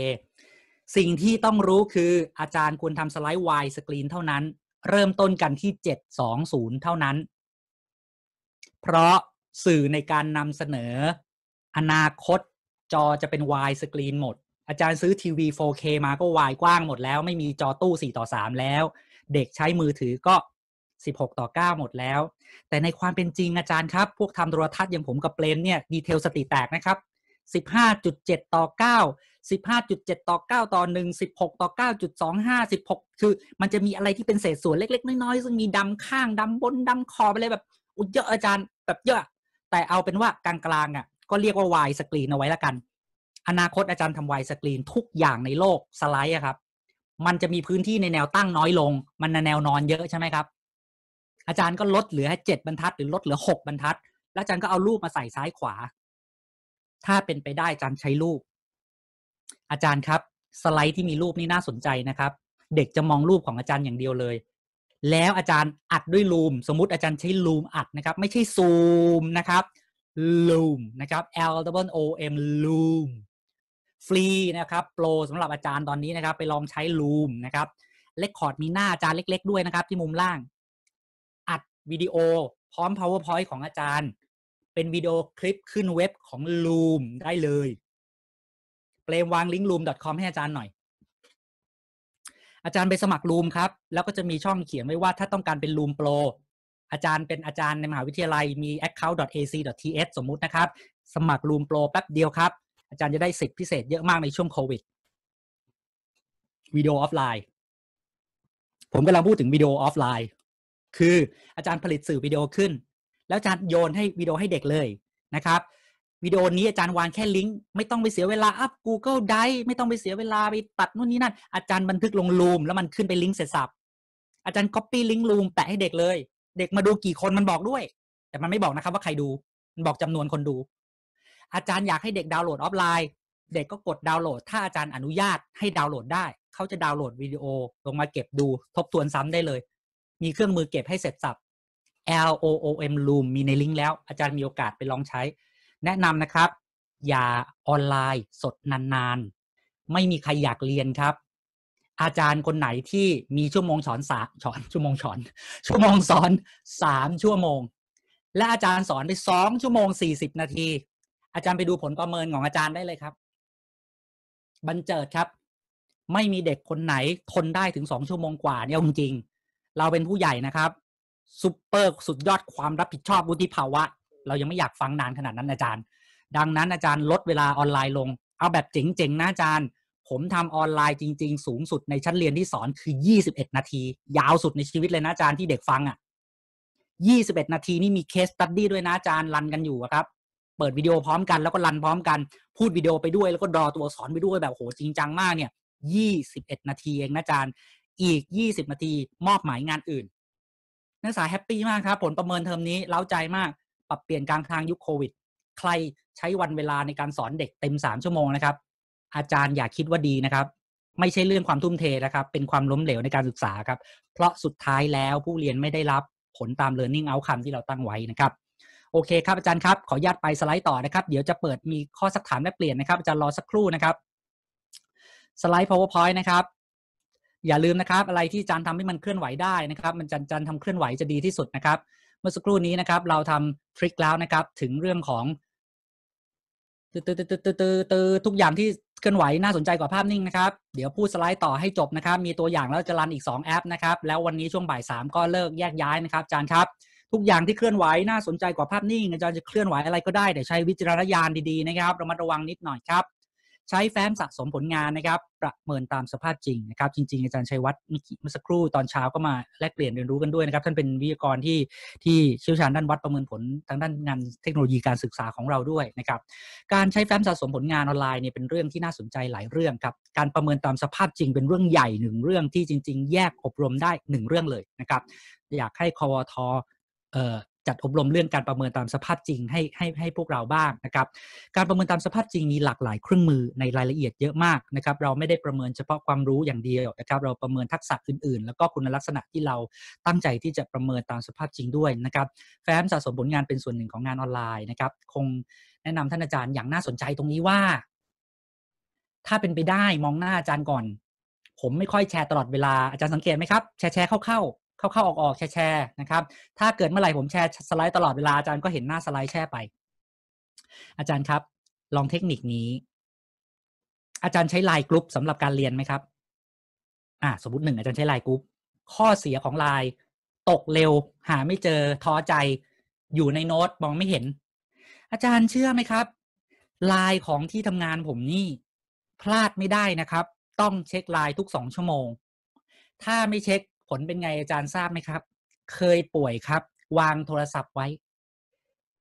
สิ่งที่ต้องรู้คืออาจารย์ควรทำสไลด์วายสกรีนเท่านั้น เริ่มต้นกันที่ 720 เท่านั้น เพราะสื่อในการนำเสนอ อนาคตจอจะเป็นวายสกรีนหมด อาจารย์ซื้อทีวี 4K มาก็วายกว้างหมดแล้วไม่มีจอตู้ 4 ต่อ 3 แล้ว เด็กใช้มือถือก็16 ต่อ 9 หมดแล้ว แต่ในความเป็นจริงอาจารย์ครับ พวกทำโทรทัศน์อย่างผมกับเปลมเนี่ยดีเทลสติแตกนะครับ15.7ต่อ9 15.7 ต่อ 9 ต่อ 1 16 ต่อ 9.25 16 คือ มันจะมีอะไรที่เป็นเศษส่วนเล็ก ๆ น้อย ๆ ซึ่งมีดำข้างดำบนดำคอไปเลยแบบอุดเยอะอาจารย์ แบบเยอะ แต่เอาเป็นว่ากลางๆอ่ะก็เรียกว่าวายสกรีนเอาไว้ละกัน อนาคตอาจารย์ทำวายสกรีนทุกอย่างในโลกสไลด์อะครับมันจะมีพื้นที่ในแนวตั้งน้อยลงมันในแนวนอนเยอะใช่ไหมครับอาจารย์ก็ลดเหลือให้เจ็ดบรรทัด หรือลดเหลือหกบรรทัด แล้วอาจารย์ก็เอารูปมาใส่ซ้ายขวา ถ้าเป็นไปได้อาจารย์ใช้รูป อาจารย์ครับ สไลด์ที่มีรูปนี่น่าสนใจนะครับ เด็กจะมองรูปของอาจารย์อย่างเดียวเลย แล้วอาจารย์อัดด้วยลูม สมมติอาจารย์ใช้ลูมอัดนะครับ ไม่ใช่ซูมนะครับลูมนะครับ L W O M ลูมฟรีนะครับโปรสำหรับอาจารย์ตอนนี้นะครับ ไปลองใช้ลูมนะครับ เลคคอร์ดมีหน้าอาจารย์เล็ก ๆ ด้วยนะครับ ที่มุมล่างวิดีโอ พร้อม powerpoint ของอาจารย์ เป็นวิดีโอคลิปขึ้นเว็บของ Loom ได้เลย เปลมวางลิงก์ loom.com ให้อาจารย์หน่อย อาจารย์ไปสมัคร Loom ครับ แล้วก็จะมีช่องเขียนไว้ว่าถ้าต้องการเป็น Loom Pro อาจารย์เป็นอาจารย์ในมหาวิทยาลัยมี account.ac.th สมมุตินะครับ สมัคร Loom Pro แป๊บเดียวครับ อาจารย์จะได้สิทธิพิเศษเยอะมากในช่วงโควิดวิดีโอออฟไลน์ผมกำลังพูดถึงวิดีโอออฟไลน์คืออาจารย์ผลิตสื่อวิดีโอขึ้นแล้วอาจารย์โยนให้วิดีโอให้เด็กเลยนะครับวิดีโอนี้อาจารย์วางแค่ลิงก์ไม่ต้องไปเสียเวลาอัพ Google Drive ไม่ต้องไปเสียเวลาไปตัดนู่นนี่นั่นอาจารย์บันทึกลงลูมแล้วมันขึ้นไปลิงก์เสร็จสับอาจารย์ก๊อปปี้ลิงก์ลูมแปะให้เด็กเลย เด็กมาดูกี่คนมันบอกด้วย แต่มันไม่บอกนะครับ ว่าใครดูมันบอกจำนวนคนดู อาจารย์อยากให้เด็กดาวน์โหลดออฟไลน์ เด็กก็กดดาวน์โหลดถ้าอาจารย์อนุญาตให้ดาวน์โหลดได้เขาจะดาวน์โหลดวิดีโอลงมาเก็บดู ทบทวนซ้ำได้เลยมีเครื่องมือเก็บให้เสร็จสับ L O O M Loom มีในลิงก์แล้วอาจารย์มีโอกาสไปลองใช้แนะนำนะครับอย่าออนไลน์สดนานๆ ไม่มีใครอยากเรียนครับ อาจารย์คนไหนที่มีชั่วโมงสอนสาสอนชั่วโมงสอน ชั่วโมงสอนสามชั่วโมง และอาจารย์สอนไปสองชั่วโมงสี่สิบนาที อาจารย์ไปดูผลประเมินของอาจารย์ได้เลยครับบันเจิดครับ ไม่มีเด็กคนไหนทนได้ถึงสองชั่วโมงกว่าเนี่ยจริงเราเป็นผู้ใหญ่นะครับซูปเปอร์ สุดยอดความรับผิดชอบวุฒิภาวะ เรายังไม่อยากฟังนานขนาดนั้น อาจารย์ ดังนั้นอาจารย์ลดเวลาออนไลน์ลง เอาแบบเจ๋งๆ นะอาจารย์ ผมทำออนไลน์จริงๆสูงสุดในชั้นเรียนที่สอนคือ 21 นาที ยาวสุดในชีวิตเลย นะอาจารย์ที่เด็กฟังอะ่ะ 21 นาทีนี่มีเคสตัดดี้ด้วยนะอาจารย์รันกันอยู่ครับ เปิดวิดีโอพร้อมกันแล้วก็รันพร้อมกันพูดวิดีโอไปด้วย แล้วก็รอตัวสอนไปด้วยแบบโหจริงจังมาก เนี่ย 21 นาทีเองนะอาจารย์อีก 20 นาที มอบหมายงานอื่น นักศึกษาแฮปปี้มากครับ ผลประเมินเทอมนี้เล้าใจมากปรับเปลี่ยนกลางทางยุคโควิด ใครใช้วันเวลาในการสอนเด็กเต็ม 3 ชั่วโมงนะครับ อาจารย์อย่าคิดว่าดีนะครับ ไม่ใช่เรื่องความทุ่มเทนะครับ เป็นความล้มเหลวในการศึกษาครับ เพราะสุดท้ายแล้วผู้เรียนไม่ได้รับผลตาม learning outcome ที่เราตั้งไว้นะครับโอเค ครับ อาจารย์ครับขออนุญาตไปสไลด์ต่อนะครับ เดี๋ยวจะเปิดมีข้อสักถามและเปลี่ยนนะครับอาจารย์รอสักครู่นะครับ สไลด์ powerpoint นะครับอย่าลืมนะครับอะไรที่จันทำให้มันเคลื่อนไหวได้นะครับ มันจันจันทำเคลื่อนไหวจะดีที่สุดนะครับ เมื่อสักครู่นี้นะครับ เราทำทริคแล้วนะครับถึงเรื่องของตือตือตือตือตือทุกอย่างที่เคลื่อนไหวน่าสนใจกว่าภาพนิ่งนะครับเดี๋ยวพูดสไลด์ต่อให้จบนะครับ มีตัวอย่างแล้วจะรันอีก2แอปนะครับแล้ววันนี้ช่วงบ่ายสามก็เลิกแยกย้ายนะครับจานครับทุกอย่างที่เคลื่อนไหวน่าสนใจกว่าภาพนิ่ง อาจารย์จะเคลื่อนไหวอะไรก็ได้แต่ใช้วิจารณญาณดีๆ นะครับระมัดระวังนิดหน่อยครับใช้แฟ้มสะสมผลงานนะครับประเมินตามสภาพจริงนะครับ จริงๆอาจารย์ชัยวัฒน์เมื่อสักครู่ตอนเช้าก็มาแลกเปลี่ยนเรียนรู้กันด้วยนะครับ ท่านเป็นวิทยากรที่ที่เชี่ยวชาญด้านวัดประเมินผลทางด้านงานเทคโนโลยีการศึกษาของเราด้วยนะครับการใช้แฟ้มสะสมผลงานออนไลน์เนี่ยเป็นเรื่องที่น่าสนใจหลายเรื่องครับการประเมินตามสภาพจริง เป็นเรื่องใหญ่หนึ่งเรื่องที่จริง ๆ แยกอบรมได้หนึ่งเรื่องเลยนะครับ อยากให้คอวทอจัดอบรมเรื่องการประเมินตามสภาพจริงให้ให้ให้พวกเราบ้างนะครับ การประเมินตามสภาพจริงมีหลากหลายเครื่องมือในรายละเอียดเยอะมากนะครับ เราไม่ได้ประเมินเฉพาะความรู้อย่างเดียวนะครับเราประเมินทักษะอื่น ๆ แล้วก็คุณลักษณะที่เราตั้งใจที่จะประเมินตามสภาพจริงด้วยนะครับ แฟ้มสะสมผลงานเป็นส่วนหนึ่งของงานออนไลน์นะครับ คงแนะนำท่านอาจารย์อย่างน่าสนใจตรงนี้ว่า ถ้าเป็นไปได้มองหน้าอาจารย์ก่อน ผมไม่ค่อยแชร์ตลอดเวลาอาจารย์สังเกตไหมครับแชร์แชร์เข้าเข้าๆออกๆแชร์ๆนะครับ ถ้าเกิดเมื่อไหร่ผมแชร์สไลด์ตลอดเวลาอาจารย์ก็เห็นหน้าสไลด์แชร์ไป อาจารย์ครับ ลองเทคนิคนี้ อาจารย์ใช้ไลน์กรุ๊ปสำหรับการเรียนไหมครับ อ่าสมมติหนึ่งอาจารย์ใช้ไลน์กรุ๊ป ข้อเสียของไลน์ตกเร็ว หาไม่เจอท้อใจอยู่ในโน้ตมองไม่เห็น อาจารย์เชื่อไหมครับไลน์ของที่ทำงานผมนี่ พลาดไม่ได้นะครับ ต้องเช็คไลน์ทุกสองชั่วโมง ถ้าไม่เช็คผลเป็นไงอาจารย์ทราบไหมครับ เคยป่วยครับ วางโทรศัพท์ไว้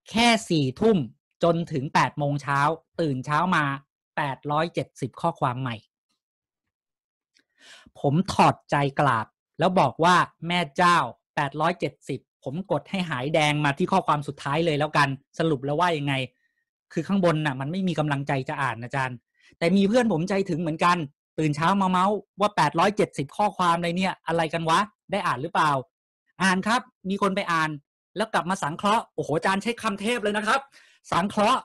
แค่สี่ทุ่มจนถึงแปดโมงเช้า ตื่นเช้ามาแปดร้อยเจ็ดสิบข้อความใหม่ ผมถอดใจกราบ แล้วบอกว่าแม่เจ้าแปดร้อยเจ็ดสิบผมกดให้หายแดงมาที่ข้อความสุดท้ายเลยแล้วกัน สรุปแล้วว่ายังไง คือข้างบนน่ะมันไม่มีกำลังใจจะอ่านอาจารย์ แต่มีเพื่อนผมใจถึงเหมือนกันตื่นเช้ามาเมาส์ว่า 870 ข้อความอะไรเนี่ย อะไรกันวะ ได้อ่านหรือเปล่า อ่านครับ มีคนไปอ่าน แล้วกลับมาสังเคราะห์ โอ้โห อาจารย์ใช้คำเทพเลยนะครับ สังเคราะห์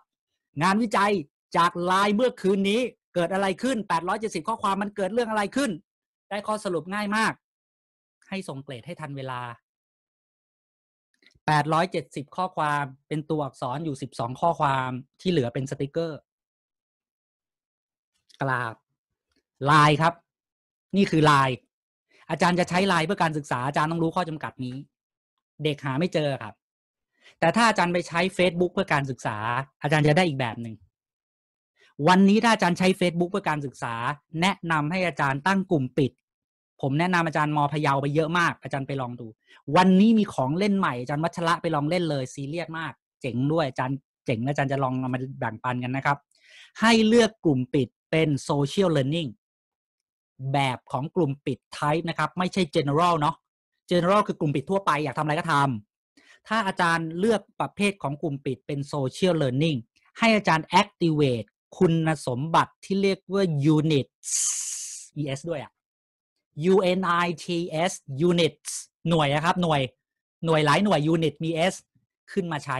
งานวิจัยจากลายเมื่อคืนนี้ เกิดอะไรขึ้น 870 ข้อความมันเกิดเรื่องอะไรขึ้น ได้ข้อสรุปง่ายมาก ให้ส่งเกรดให้ทันเวลา 870 ข้อความเป็นตัวอักษรอยู่ 12 ข้อความที่เหลือเป็นสติกเกอร์กราบลายครับนี่คือลาย อาจารย์จะใช้ลายเพื่อการศึกษาอาจารย์ต้องรู้ข้อจำกัดนี้ เด็กหาไม่เจอครับ แต่ถ้าอาจารย์ไปใช้ Facebook เพื่อการศึกษา อาจารย์จะได้อีกแบบหนึ่งวันนี้ถ้าอาจารย์ใช้ Facebook เพื่อการศึกษาแนะนำให้อาจารย์ตั้งกลุ่มปิด ผมแนะนำอาจารย์มอพยาวไปเยอะมากอาจารย์ไปลองดู วันนี้มีของเล่นใหม่อาจารย์วัชระไปลองเล่นเลยซีเรียสมาก เจ๋งด้วยอาจารย์ เจ๋งอาจารย์จะลองเอามาแบ่งปันกันนะครับ ให้เลือกกลุ่มปิดเป็นโซเชียลเลอร์นิ่งแบบของกลุ่มปิด type นะครับ ไม่ใช่ general เนาะ general คือกลุ่มปิดทั่วไปอยากทำอะไรก็ทำ ถ้าอาจารย์เลือกประเภทของกลุ่มปิดเป็น social learning ให้อาจารย์ activate คุณสมบัติที่เรียกว่า units es ด้วยอะ units units หน่วยนะครับหน่วยหน่วยหลายหน่วย unit มี s ขึ้นมาใช้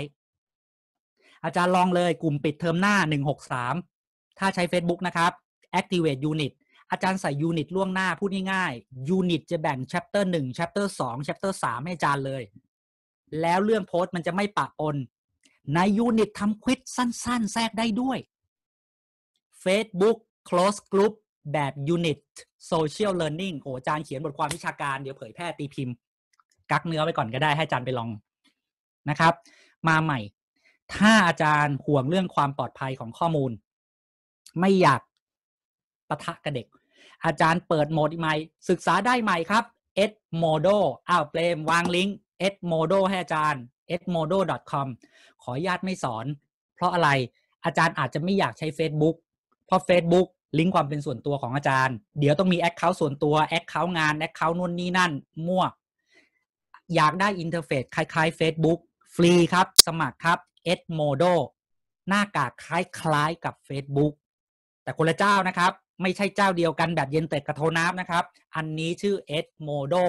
อาจารย์ลองเลยกลุ่มปิดเทอมหน้า 163 ถ้าใช้ Facebook นะครับ activate unit อาจารย์ใส่ยูนิตล่วงหน้า พูดง่ายๆยูนิตจะแบ่งชัปเตอร์หนึ่งชัปเตอร์สองชัปเตอร์สามให้อาจารย์เลย แล้วเรื่องโพสต์มันจะไม่ปะปนในยูนิตทำควิดสั้นๆ แทรกได้ด้วย Facebook close group แบบยิตโซ social learning โอ้อาจารย์เขียนบทความวิชาการเดี๋ยวเผยแพร่ตีพิมพ์ กักเนื้อไปก่อนก็ได้ให้อาจารย์ไปลองนะครับ มาใหม่ ถ้าอาจารย์ห่วงเรื่องความปลอดภัยของข้อมูล ไม่อยากปะทะกับเด็กอาจารย์เปิดโหมดใหม่ ศึกษาได้ใหม่ครับ s m o d o อ้าวเปรมวางลิงก์ s m o d o ให้อาจารย์ s m o d o com ขออนุญาตไม่สอน เพราะอะไร อาจารย์อาจจะไม่อยากใช้ Facebook เพราะ Facebook ลิงก์ความเป็นส่วนตัวของอาจารย์ เดี๋ยวต้องมี Account ส่วนตัว Account งาน Account นู่นนี่นั่น มั่ว อยากได้อินเทอร์เฟซคล้าย ๆ Facebook ฟรีครับสมัครครับ s m o d o หน้ากากคล้ายๆกับ Facebook แต่คนละเจ้านะครับไม่ใช่เจ้าเดียวกันแบบเย็นเตกกระโทนับนะครับ อันนี้ชื่อ Edmodo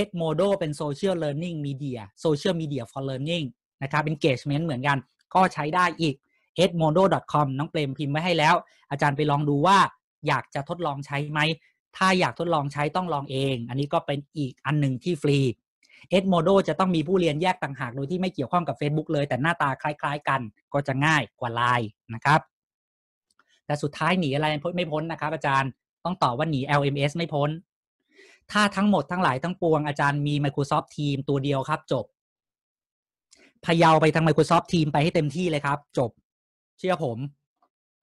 Edmodo เป็น Social Learning Media Social Media for Learning นะครับ็น g a g e m e n t เหมือนกัน ก็ใช้ได้อีก edmodo.com น้องเปรมพิมพ์ไว้ให้แล้ว อาจารย์ไปลองดูว่าอยากจะทดลองใช้ไหม ถ้าอยากทดลองใช้ต้องลองเอง อันนี้ก็เป็นอีกอันหนึ่งที่ฟรี e d m o d o จะต้องมีผู้เรียนแยกต่างหากโดยที่ไม่เกี่ยวข้องกับ Facebook เลย แต่หน้าตาคล้ายๆ กัน ก็จะง่ายกว่า Line นะครับแต่สุดท้ายหนีอะไรไม่พ้นนะครับ อาจารย์ต้องตอบว่าหนี LMS ไม่พ้น ถ้าทั้งหมดทั้งหลายทั้งปวงอาจารย์มี Microsoft Team ตัวเดียวครับ จบพยาวไปทาง Microsoft Team ไปให้เต็มที่เลยครับ จบเชื่อผม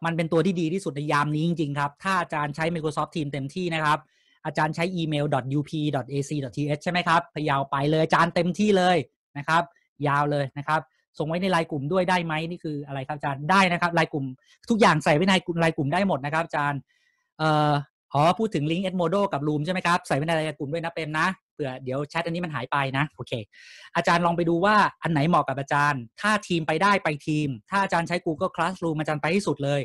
มันเป็นตัวที่ดีที่สุดในยามนี้จริงๆครับ ถ้าอาจารย์ใช้ Microsoft Team เต็มที่นะครับอาจารย์ใช้ email.up.ac.th ใช่ไหมครับพยาวไปเลยอาจารย์เต็มที่เลยนะครับ ยาวเลยนะครับส่งไว้ในรายกลุ่มด้วยได้ไหมนี่คืออะไรครับอาจารย์ได้นะครับรายกลุ่มทุกอย่างใส่ไว้ในรายกลุ่มได้หมดนะครับอาจารย์เอ่อ๋อพูดถึงลิงก์เอ็ดโมโดกับรูมใช่ไหมครับใส่ไว้ในรายกลุ่มด้วยนะเป็นนะเผื่อเดี๋ยวแชทอันนี้มันหายไปนะโอเคอาจารย์ลองไปดูว่าอันไหนเหมาะกับอาจารย์ ถ้าทีมไปได้ไปทีม ถ้าอาจารย์ใช้ Google Classroom อาจารย์ไปที่สุดเลย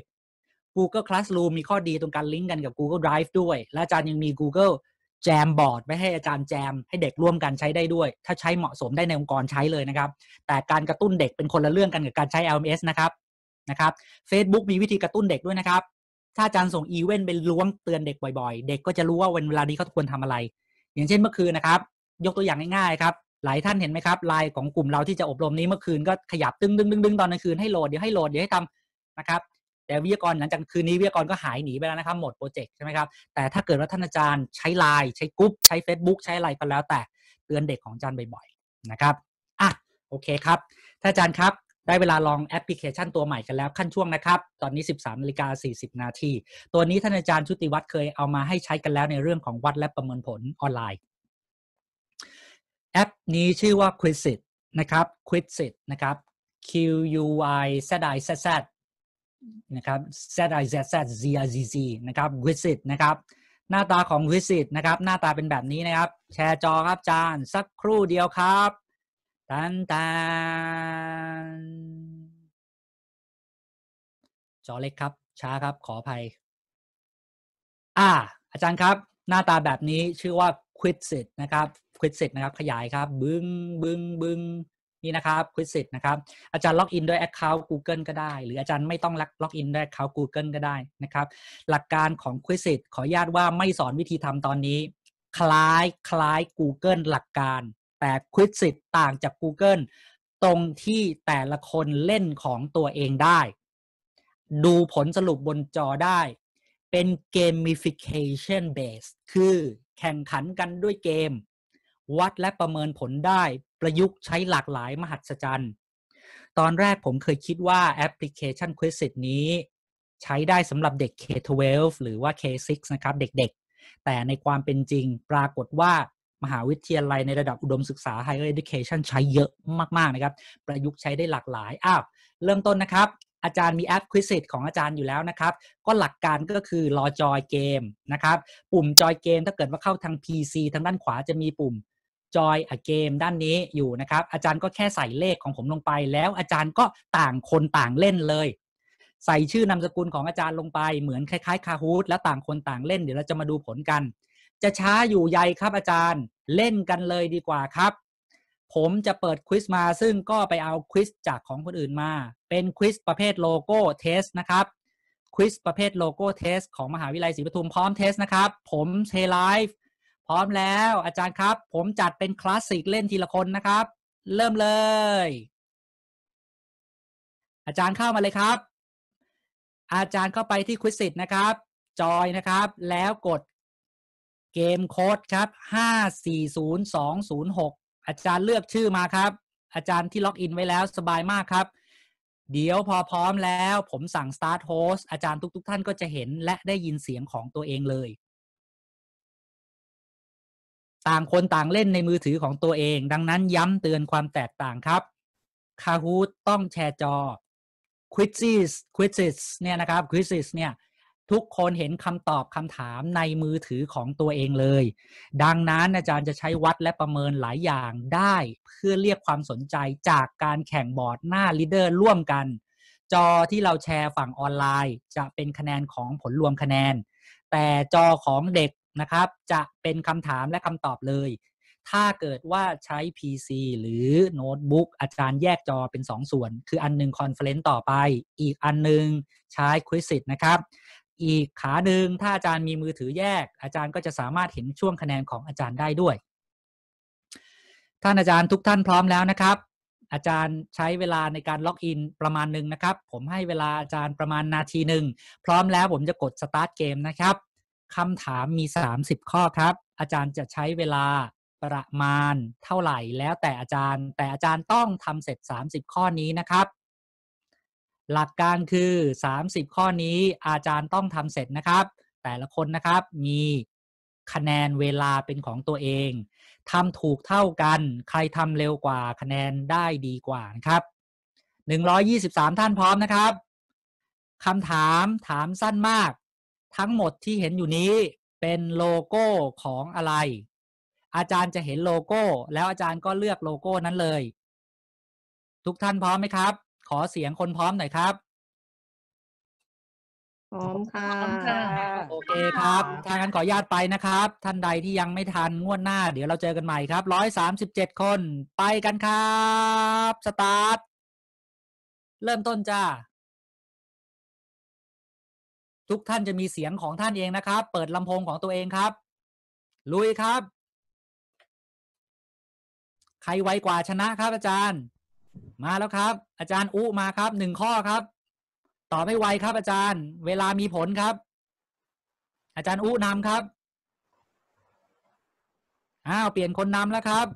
Google Classroom มีข้อดีตรงการลิงก์กันกับ Google Drive ด้วย และอาจารย์ยังมี Google แจมบอร์ดไว้ให้อาจารย์แจมให้เด็กร่วมกันใช้ได้ด้วย ถ้าใช้เหมาะสมได้ในองค์กรใช้เลยนะครับแต่การกระตุ้นเด็กเป็นคนละเรื่องกันกับการใช้ LMS นะครับนะครับเฟซบุ๊กมีวิธีกระตุ้นเด็กด้วยนะครับ ถ้าอาจารย์ส่งอีเวนต์เป็นล้วงเตือนเด็กบ่อยๆ เด็กก็จะรู้ว่าเวลานี้เขาควรทำอะไร อย่างเช่นเมื่อคืนนะครับยกตัวอย่างง่าย ๆ ครับ หลายท่านเห็นไหมครับไลน์ของกลุ่มเราที่จะอบรมนี้เมื่อคืนก็ขยับตึ้งๆึงึงึงตอนกลางคืนให้โหลดเดี๋ยวให้โหลดเดี๋ยวให้ทำนะครับแต่วิทยากรหลังจากคืนนี้วิทยากรก็หายหนีไปแล้วนะครับหมดโปรเจกต์ใช่ไหมครับแต่ถ้าเกิดว่าท่านอาจารย์ใช้ไลน์ใช้กรุ๊ปใช้ Facebook ใช้อะไรก็แล้ว แต่เตือนเด็กของอาจารย์บ่อยๆ นะครับอ่ะโอเคครับท่านอาจารย์ครับ ได้เวลาลองแอปพลิเคชันตัวใหม่กัน แล้วขั้นช่วงนะครับตอนนี้13นาฬิกา40นาทีตัวนี้ ท่านอาจารย์ชุติวัตรเคยเอามาให้ใช้กันแล้วในเรื่องของวัดและประเมินผลออนไลน์ แอปนี้ชื่อว่า Quizit นะครับ Quizit นะครับ Q U I Z I Z Z นะครับ z i z z z i z z นะครับ visit นะครับหน้าตาของ visit นะครับ หน้าตาเป็นแบบนี้นะครับ แชร์จอครับจานสักครู่เดียวครับตันตันจอเล็กครับ ช้าครับ ขออภัยอ่า อาจารย์ครับ หน้าตาแบบนี้ชื่อว่า q u i สิ i t นะครับ q u i สิ i t นะครับขยายครับ บึง้งบึง้งบึง้งนี่นะครับคุิสิ์นะครับ อาจารย์ล็อกอินด้วย Account Google ก็ได้ หรืออาจารย์ไม่ต้องล็อกอินด้วย Account Google ก็ได้นะครับหลักการของคุิสิ์ขออนุญาตว่าไม่สอนวิธีทำตอนนี้ คล้ายคล้าย Google หลักการ แต่คุิสิ์ต่างจาก Google ตรงที่แต่ละคนเล่นของตัวเองได้ ดูผลสรุปบนจอได้ เป็น gamification base คือแข่งขันกันด้วยเกม วัดและประเมินผลได้ประยุกต์ใช้หลากหลายมหัศจรรย์ ตอนแรกผมเคยคิดว่าแอปพลิเคชัน Quizlet นี้ใช้ได้สำหรับเด็ก K12 หรือว่า K6 นะครับ เด็กๆ แต่ในความเป็นจริงปรากฏว่ามหาวิทยาลัยในระดับอุดมศึกษา Higher Education ใช้เยอะมากๆนะครับประยุกต์ใช้ได้หลากหลายอ้าวเริ่มต้นนะครับ อาจารย์มีแอป Quizlet ของอาจารย์อยู่แล้วนะครับ ก็หลักการก็คือรอจอยเกมนะครับปุ่มจอยเกมถ้าเกิดว่าเข้าทาง PC ทางด้านขวาจะมีปุ่มจอยเกมด้านนี้อยู่นะครับ อาจารย์ก็แค่ใส่เลขของผมลงไป แล้วอาจารย์ก็ต่างคนต่างเล่นเลย ใส่ชื่อนามสกุลของอาจารย์ลงไปเหมือนคล้ายๆคาฮูดแล้วต่างคนต่างเล่นเดี๋ยวเราจะมาดูผลกัน จะช้าอยู่ใยครับอาจารย์เล่นกันเลยดีกว่าครับ ผมจะเปิดควิสมาซึ่งก็ไปเอาควิสจากของคนอื่นมา เป็นควิสประเภทโลโก้เทสนะครับควิสประเภทโลโก้เทสของมหาวิทยาลัยศรีปทุมพร้อมเทสนะครับ ผมเทไลฟ์ร้อมแล้วอาจารย์ครับ ผมจัดเป็นคลาสสิกเล่นทีละคนนะครับ เริ่มเลย อาจารย์เข้ามาเลยครับ อาจารย์เข้าไปที่ควิสิตนะครับจอยนะครับ แล้วกดเกมโค้ดครับห้าสี่ศูนย์สองศูนย์หกอาจารย์เลือกชื่อมาครับ อาจารย์ที่ล็อกอินไว้แล้วสบายมากครับ เดี๋ยวพอพร้อมแล้ว ผมสั่ง start host อาจารย์ทุกๆทท่านก็จะเห็นและได้ยินเสียงของตัวเองเลยต่างคนต่างเล่นในมือถือของตัวเอง ดังนั้นย้ำเตือนความแตกต่างครับ Kahoot ต้องแชร์จอ Quizzes Quizzes เนี่ยนะครับ Quizzes เนี่ยทุกคนเห็นคำตอบคำถามในมือถือของตัวเองเลย ดังนั้นอาจารย์จะใช้วัดและประเมินหลายอย่างได้เพื่อเรียกความสนใจจากการแข่งบอร์ดหน้าลีดเดอร์ร่วมกัน จอที่เราแชร์ฝั่งออนไลน์ จะเป็นคะแนนของผลรวมคะแนน แต่จอของเด็กนะครับจะเป็นคำถามและคำตอบเลย ถ้าเกิดว่าใช้ PC หรือโน้ตบุ๊กอาจารย์แยกจอเป็น 2สส่วน คืออันหนึ่งคอนเฟลเลนต์ต่อไป อีกอันหนึ่งใช้ควิสิตนะครับ อีกขาหนึ่งถ้าอาจารย์มีมือถือแยก อาจารย์ก็จะสามารถเห็นช่วงคะแนนของอาจารย์ได้ด้วย ท่านอาจารย์ทุกท่านพร้อมแล้วนะครับ อาจารย์ใช้เวลาในการล็อกอินประมาณหนึ่งนะครับ ผมให้เวลาอาจารย์ประมาณนาทีหนึ่งพร้อมแล้วผมจะกดสตาร์ทเกมนะครับคำถามมี 30 ข้อครับ อาจารย์จะใช้เวลาประมาณเท่าไหร่แล้วแต่อาจารย์ แต่อาจารย์ต้องทำเสร็จ 30 ข้อนี้นะครับ หลักการคือ 30 ข้อนี้ อาจารย์ต้องทำเสร็จนะครับ แต่ละคนนะครับมีคะแนนเวลาเป็นของตัวเองทำถูกเท่ากัน ใครทำเร็วกว่าคะแนนได้ดีกว่านะครับ 123 ท่านพร้อมนะครับคำถามถามสั้นมากทั้งหมดที่เห็นอยู่นี้เป็นโลโก้ของอะไร อาจารย์จะเห็นโลโก้ แล้วอาจารย์ก็เลือกโลโก้นั้นเลย ทุกท่านพร้อมไหมครับ ขอเสียงคนพร้อมหน่อยครับพร้อมค่ะโอเคครับถ้างั้นขอญาตไปนะครับ ท่านใดที่ยังไม่ทันงวดหน้าเดี๋ยวเราเจอกันใหม่ครับร้อยสามสิบเจ็ดคนไปกันครับสตาร์ทเริ่มต้นจ้าทุกท่านจะมีเสียงของท่านเองนะครับ เปิดลำโพงของตัวเองครับ ลุยครับ ใครไวกว่าชนะครับ อาจารย์ มาแล้วครับ อาจารย์อุมาครับหนึ่งข้อครับตอบไม่ไวครับ อาจารย์ เวลามีผลครับ อาจารย์อุนำครับ อ้าวเปลี่ยนคนนำแล้วครับ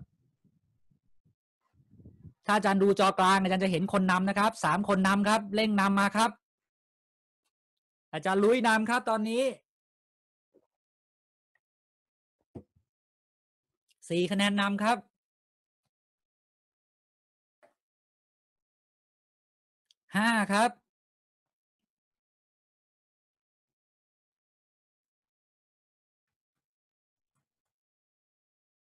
ถ้าอาจารย์ดูจอกลางอาจารย์จะเห็นคนนำนะครับสามคนนำครับเร่งนำมาครับอาจารย์ ลุยนำครับ ตอนนี้สี่คะแนนนำครับห้าครับ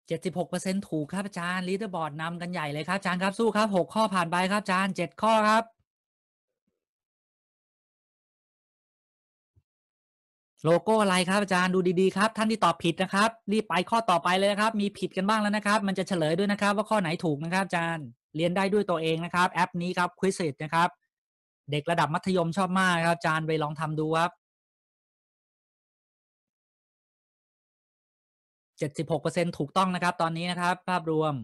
เจ็ดสิบหกเปอร์เซ็นถูกครับ อาจารย์ลีดเดอร์บอร์ดนำกันใหญ่เลย ครับอาจารย์ครับสู้ ครับหกข้อผ่าน ไป ครับอาจารย์เจ็ดข้อครับโลโก้อะไรครับ อาจารย์ดูดีๆครับ ท่าน ที่ตอบผิดนะครับ รีบไปข้อต่อไปเลยนะครับ มีผิดกันบ้างแล้วนะครับ มันจะเฉลยด้วยนะครับ ว่าข้อไหนถูกนะครับ อาจารย์เรียนได้ด้วยตัวเองนะครับ แอปนี้ครับ Quizit นะครับเด็กระดับมัธยมชอบมากครับอาจารย์ไปลองทำดูครับเจ็ดสิบหกเปอร์เซ็นถูกต้องนะครับ ตอนนี้นะครับ ภาพรวม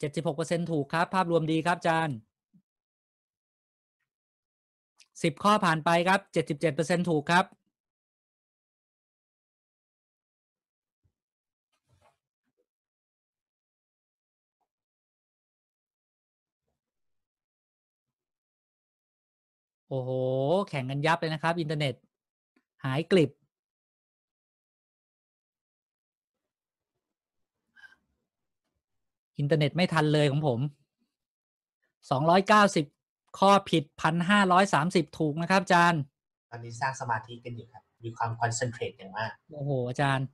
เจ็ดสิบหกเปอร์เซ็นถูกครับ ภาพรวมดีครับอาจารย์สิบข้อผ่านไป ครับ เจ็ดสิบเจ็ดเปอร์เซ็นถูก ครับ โอ้โห แข่ง กัน ยับ เลย นะครับ อินเทอร์เน็ต หายกลิบอินเทอร์เน็ตไม่ทันเลยของผม สองร้อยเก้าสิบข้อผิดพันห้าร้อยสามสิบถูกนะครับอาจารย์ ตอนนี้สร้างสมาธิกันอยู่ครับ มีความคอนเซนเทรตอย่างมาก โอ้โหอาจารย์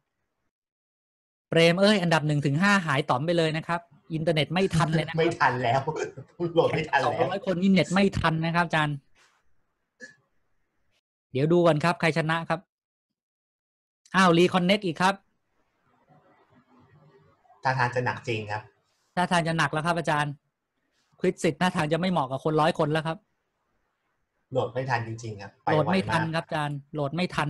เปรมเอ้ยอันดับหนึ่งถึงห้าหายต่อมไปเลยนะครับ อินเทอร์เน็ตไม่ทันเลยนะ ไม่ทันแล้วโหลดไม่ทันแล้วสองร้อยคนนเน็ตไม่ทันนะครับอาจารย์ เดี๋ยวดูกันครับ ใครชนะครับ อ้าวรีคอนเน็กอีกครับถ้าทานจะหนักจริงครับถ้าทานจะหนักแล้วครับอาจารย์ควิดสิทธ์หน้าทางจะไม่เหมาะกับคนร้อยคนแล้วครับ โหลดไม่ทันจริง ๆครับโหลดไม่ทันครับอาจารย์โหลดไม่ทัน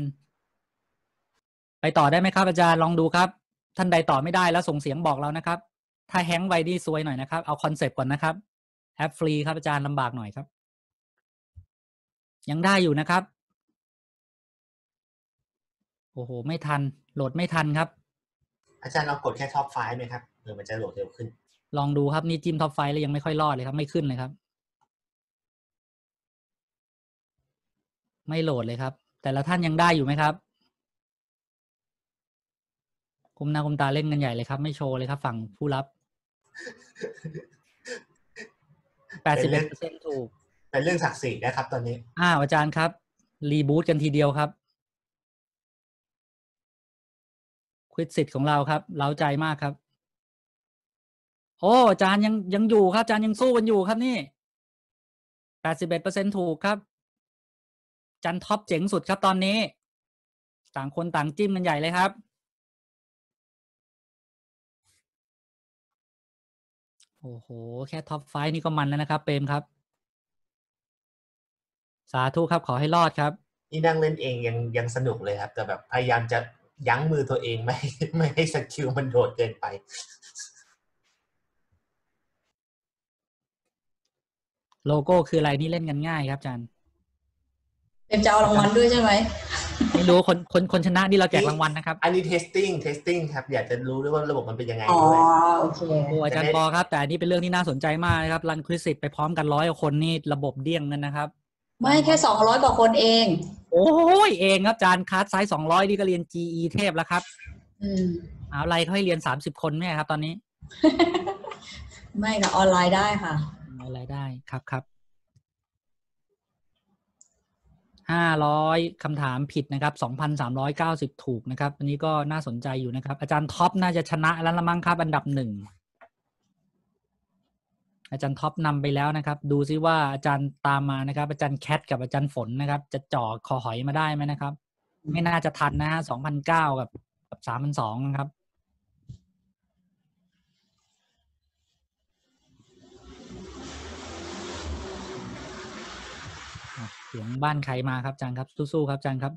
ไปต่อได้ไหมครับ อาจารย์ลองดูครับ ท่านใดต่อไม่ได้แล้วส่งเสียงบอกเรานะครับ ถ้าแฮงไวดีซวยหน่อยนะครับ เอาคอนเซปต์ก่อนนะครับแอปฟรีครับอาจารย์ลำบากหน่อยครับ ยังได้อยู่นะครับโอ้โห ไม่ทันโหลดไม่ทันครับ อาจารย์เรากดแค่ท็อปไฟล์ไหมครับหรือมันจะโหลดเร็วขึ้นลองดูครับ นี่จิ้มท็อปไฟแล้ว ยังไม่ค่อยรอดเลยครับไม่ขึ้นเลยครับ ไม่โหลดเลยครับ แต่ละท่านยังได้อยู่ไหมครับคุมหน้าคุมตาเล่นกันใหญ่เลยครับ ไม่โชว์เลยครับ ฝั่งผู้รับแปดสิบเอ็ดเปอร์เซ็นถูกเป็นเรื่องศักดิ์ศรีนะครับ ตอนนี้อ้าวอาจารย์ครับ รีบูตกันทีเดียวครับควิดสิทธิ์ของเราครับเล้าใจมากครับโอ้อาจารย์ยังยังอยู่ครับอาจารย์ยังสู้กันอยู่ครับนี่แปดสิบเอ็ดเปอร์เซ็นถูกครับ จันท็อปเจ๋งสุดครับตอนนี้ ต่างคนต่างจิ้มกันใหญ่เลยครับ โอ้โห แค่ท็อปไฟนี่ก็มันแล้วนะครับ เปรมครับ สาธุครับขอให้รอดครับ นี่นั่งเล่นเองยังยังสนุกเลยครับแต่แบบ พยายามจะยั้งมือตัวเองไม่ไม่ให้สกิลมันโดดเกินไปโลโก้คืออะไรนี่เล่นกันง่ายครับจานเป็นจะเอารางวัลด้วยใช่ไหมไม่รู้ คนคนคนชนะนี่เราแจกรางวัลนะครับอันนี้ testing testing ครับ อยากจะรู้ด้วยว่าระบบมันเป็นยังไงด้วยอ๋อโอเคโอ้อาจารย์พอครับ แต่อันนี้เป็นเรื่องที่น่าสนใจมากนะครับรันคริสิตไปพร้อมกันร้อยกว่าคนนี่ระบบเดี้ยงนันนะครับ ไม่แค่สองร้อยกว่าคนเอง โอ้ยเองครับาจาร์คัสไซส์สองร้อยนี่ก็เรียน GE เทพแล้วครับอืมเอาอะไรเขาให้เรียนสามสิบคนไหมครับตอนนี้ ไม่ค่ะออนไลน์ได้ค่ะอะไรได้ครับครับ ห้าร้อยคำถามผิดนะครับสองพันสามร้อยเก้าสิบถูกนะครับ อันนี้ก็น่าสนใจอยู่นะครับ อาจารย์ท็อปน่าจะชนะแล้วละมั้งครับอันดับหนึ่งอาจารย์ท็อปนำไปแล้วนะครับ ดูซิว่าอาจารย์ตามมานะครับ อาจารย์แคทกับอาจารย์ฝนนะครับ จะจ่อคอหอยมาได้ไหมนะครับ ไม่น่าจะทันนะฮะสองพันเก้ากับกับสามพันสองนะครับเสียงบ้านใครมา ครับจางครับสู้ๆครับจางครับ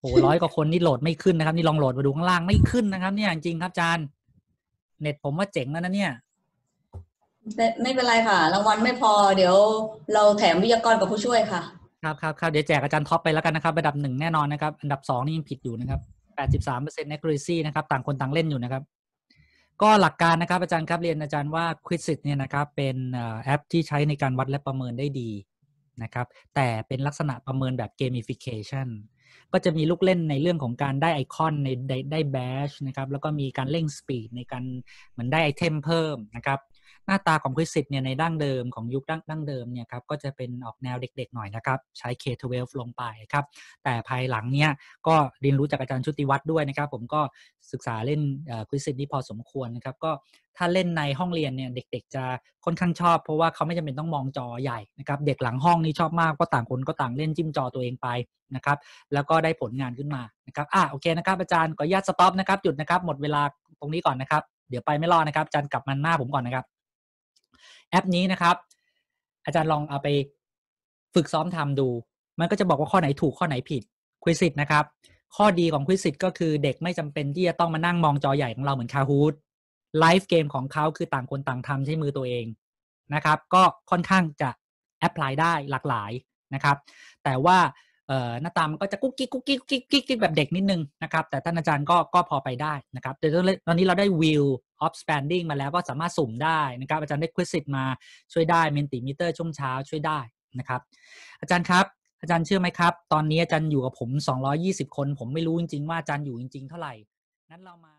โอ้ร้อยกว่าคนนี่โหลดไม่ขึ้นนะครับนี่ลองโหลดมาดูข้างล่างไม่ขึ้นนะครับเนี่ยจริงครับจานเน็ตผมว่าเจ๋งแล้วนะเนี่ยไม่เป็นไรค่ะรางวัลไม่พอ เดี๋ยวเราแถมวิทยากรกับผู้ช่วยค่ะ ครับครับครับเดี๋ยวแจกอาจารย์ท็อปไปแล้วกันนะครับระดับหนึ่งแน่นอนนะครับ อันดับสองนี่ยังผิดอยู่นะครับแปดสิบสามเปอร์เซ็นต์ a นค u r ซี่นะครับต่างคนต่างเล่นอยู่นะครับ ก็หลักการนะครับ อาจารย์ครับเรียนอาจารย์ว่าควิสิตเนี่ยนะครับ เป็นแอปที่ใช้ในการวัดและประเมินได้ดีนะครับแต่เป็นลักษณะประเมินแบบเกมฟิเคชันก็จะมีลูกเล่นในเรื่องของการได้ไอคอนในได้ได้แบชนะครับ แล้วก็มีการเร่งสปีดในการเหมือนได้ไอเทมเพิ่มนะครับหน้าตาของคุิสิตเนี่ยในดั้งเดิมของยุคดั้งเดิมเนี่ยครับก็จะเป็นออกแนวเด็กๆ หน่อยนะครับใช้ K12 ลงไปครับแต่ภายหลังเนี่ยก็เรียนรู้จากอาจารย์ชุติวัตรด้วยนะครับ ผมก็ศึกษาเล่นควิสิตนี่พอสมควรนะครับก็ถ้าเล่นในห้องเรียนเนี่ยเด็กๆจะค่อนข้างชอบ เพราะว่าเขาไม่จำเป็นต้องมองจอใหญ่นะครับ เด็กหลังห้องนี่ชอบมากก็ต่างคน ก็ต่างเล่นจิ้มจอตัวเองไปนะครับแล้วก็ได้ผลงานขึ้นมานะครับอ่ะโอเคนะครับอาจารย์ขออนุญาตสต็อปนะครับหยุดนะครับหมดเวลาตรงนี้ก่อนนะครับ เดี๋ยวไปไม่รอดนะครับอาจารกลับมาหน้าผมก่อนนะครับแอปนี้นะครับ อาจารย์ลองเอาไปฝึกซ้อมทำดู มันก็จะบอกว่าข้อไหนถูกข้อไหนผิด ควิสิตนะครับ ข้อดีของควิสิตก็คือเด็กไม่จำเป็นที่จะต้องมานั่งมองจอใหญ่ของเราเหมือนคาฮูดไลฟ์เกมของเขาคือต่างคนต่างทำใช้มือตัวเองนะครับก็ค่อนข้างจะแอพพลายได้หลากหลายนะครับ แต่ว่าหน้าตามันก็จะกุ๊กกิ๊กกุ๊กกิ๊กกิ๊กกิ๊กแบบเด็กนิดนึงนะครับแต่ท่านอาจารย์ก็ก็พอไปได้นะครับแต่ตอนนี้เราได้ view of spending มาแล้วก็สามารถสุ่มได้นะครับ อาจารย์ได้ q u i z z i มาช่วยได้ mentimeter ช่วงเช้าช่วยได้นะครับอาจารย์ครับ อาจารย์เชื่อไหมครับ ตอนนี้อาจารย์อยู่กับผม 220 คนผมไม่รู้จริงๆว่าอาจารย์อยู่จริงๆ เท่าไหร่นั้นเรามา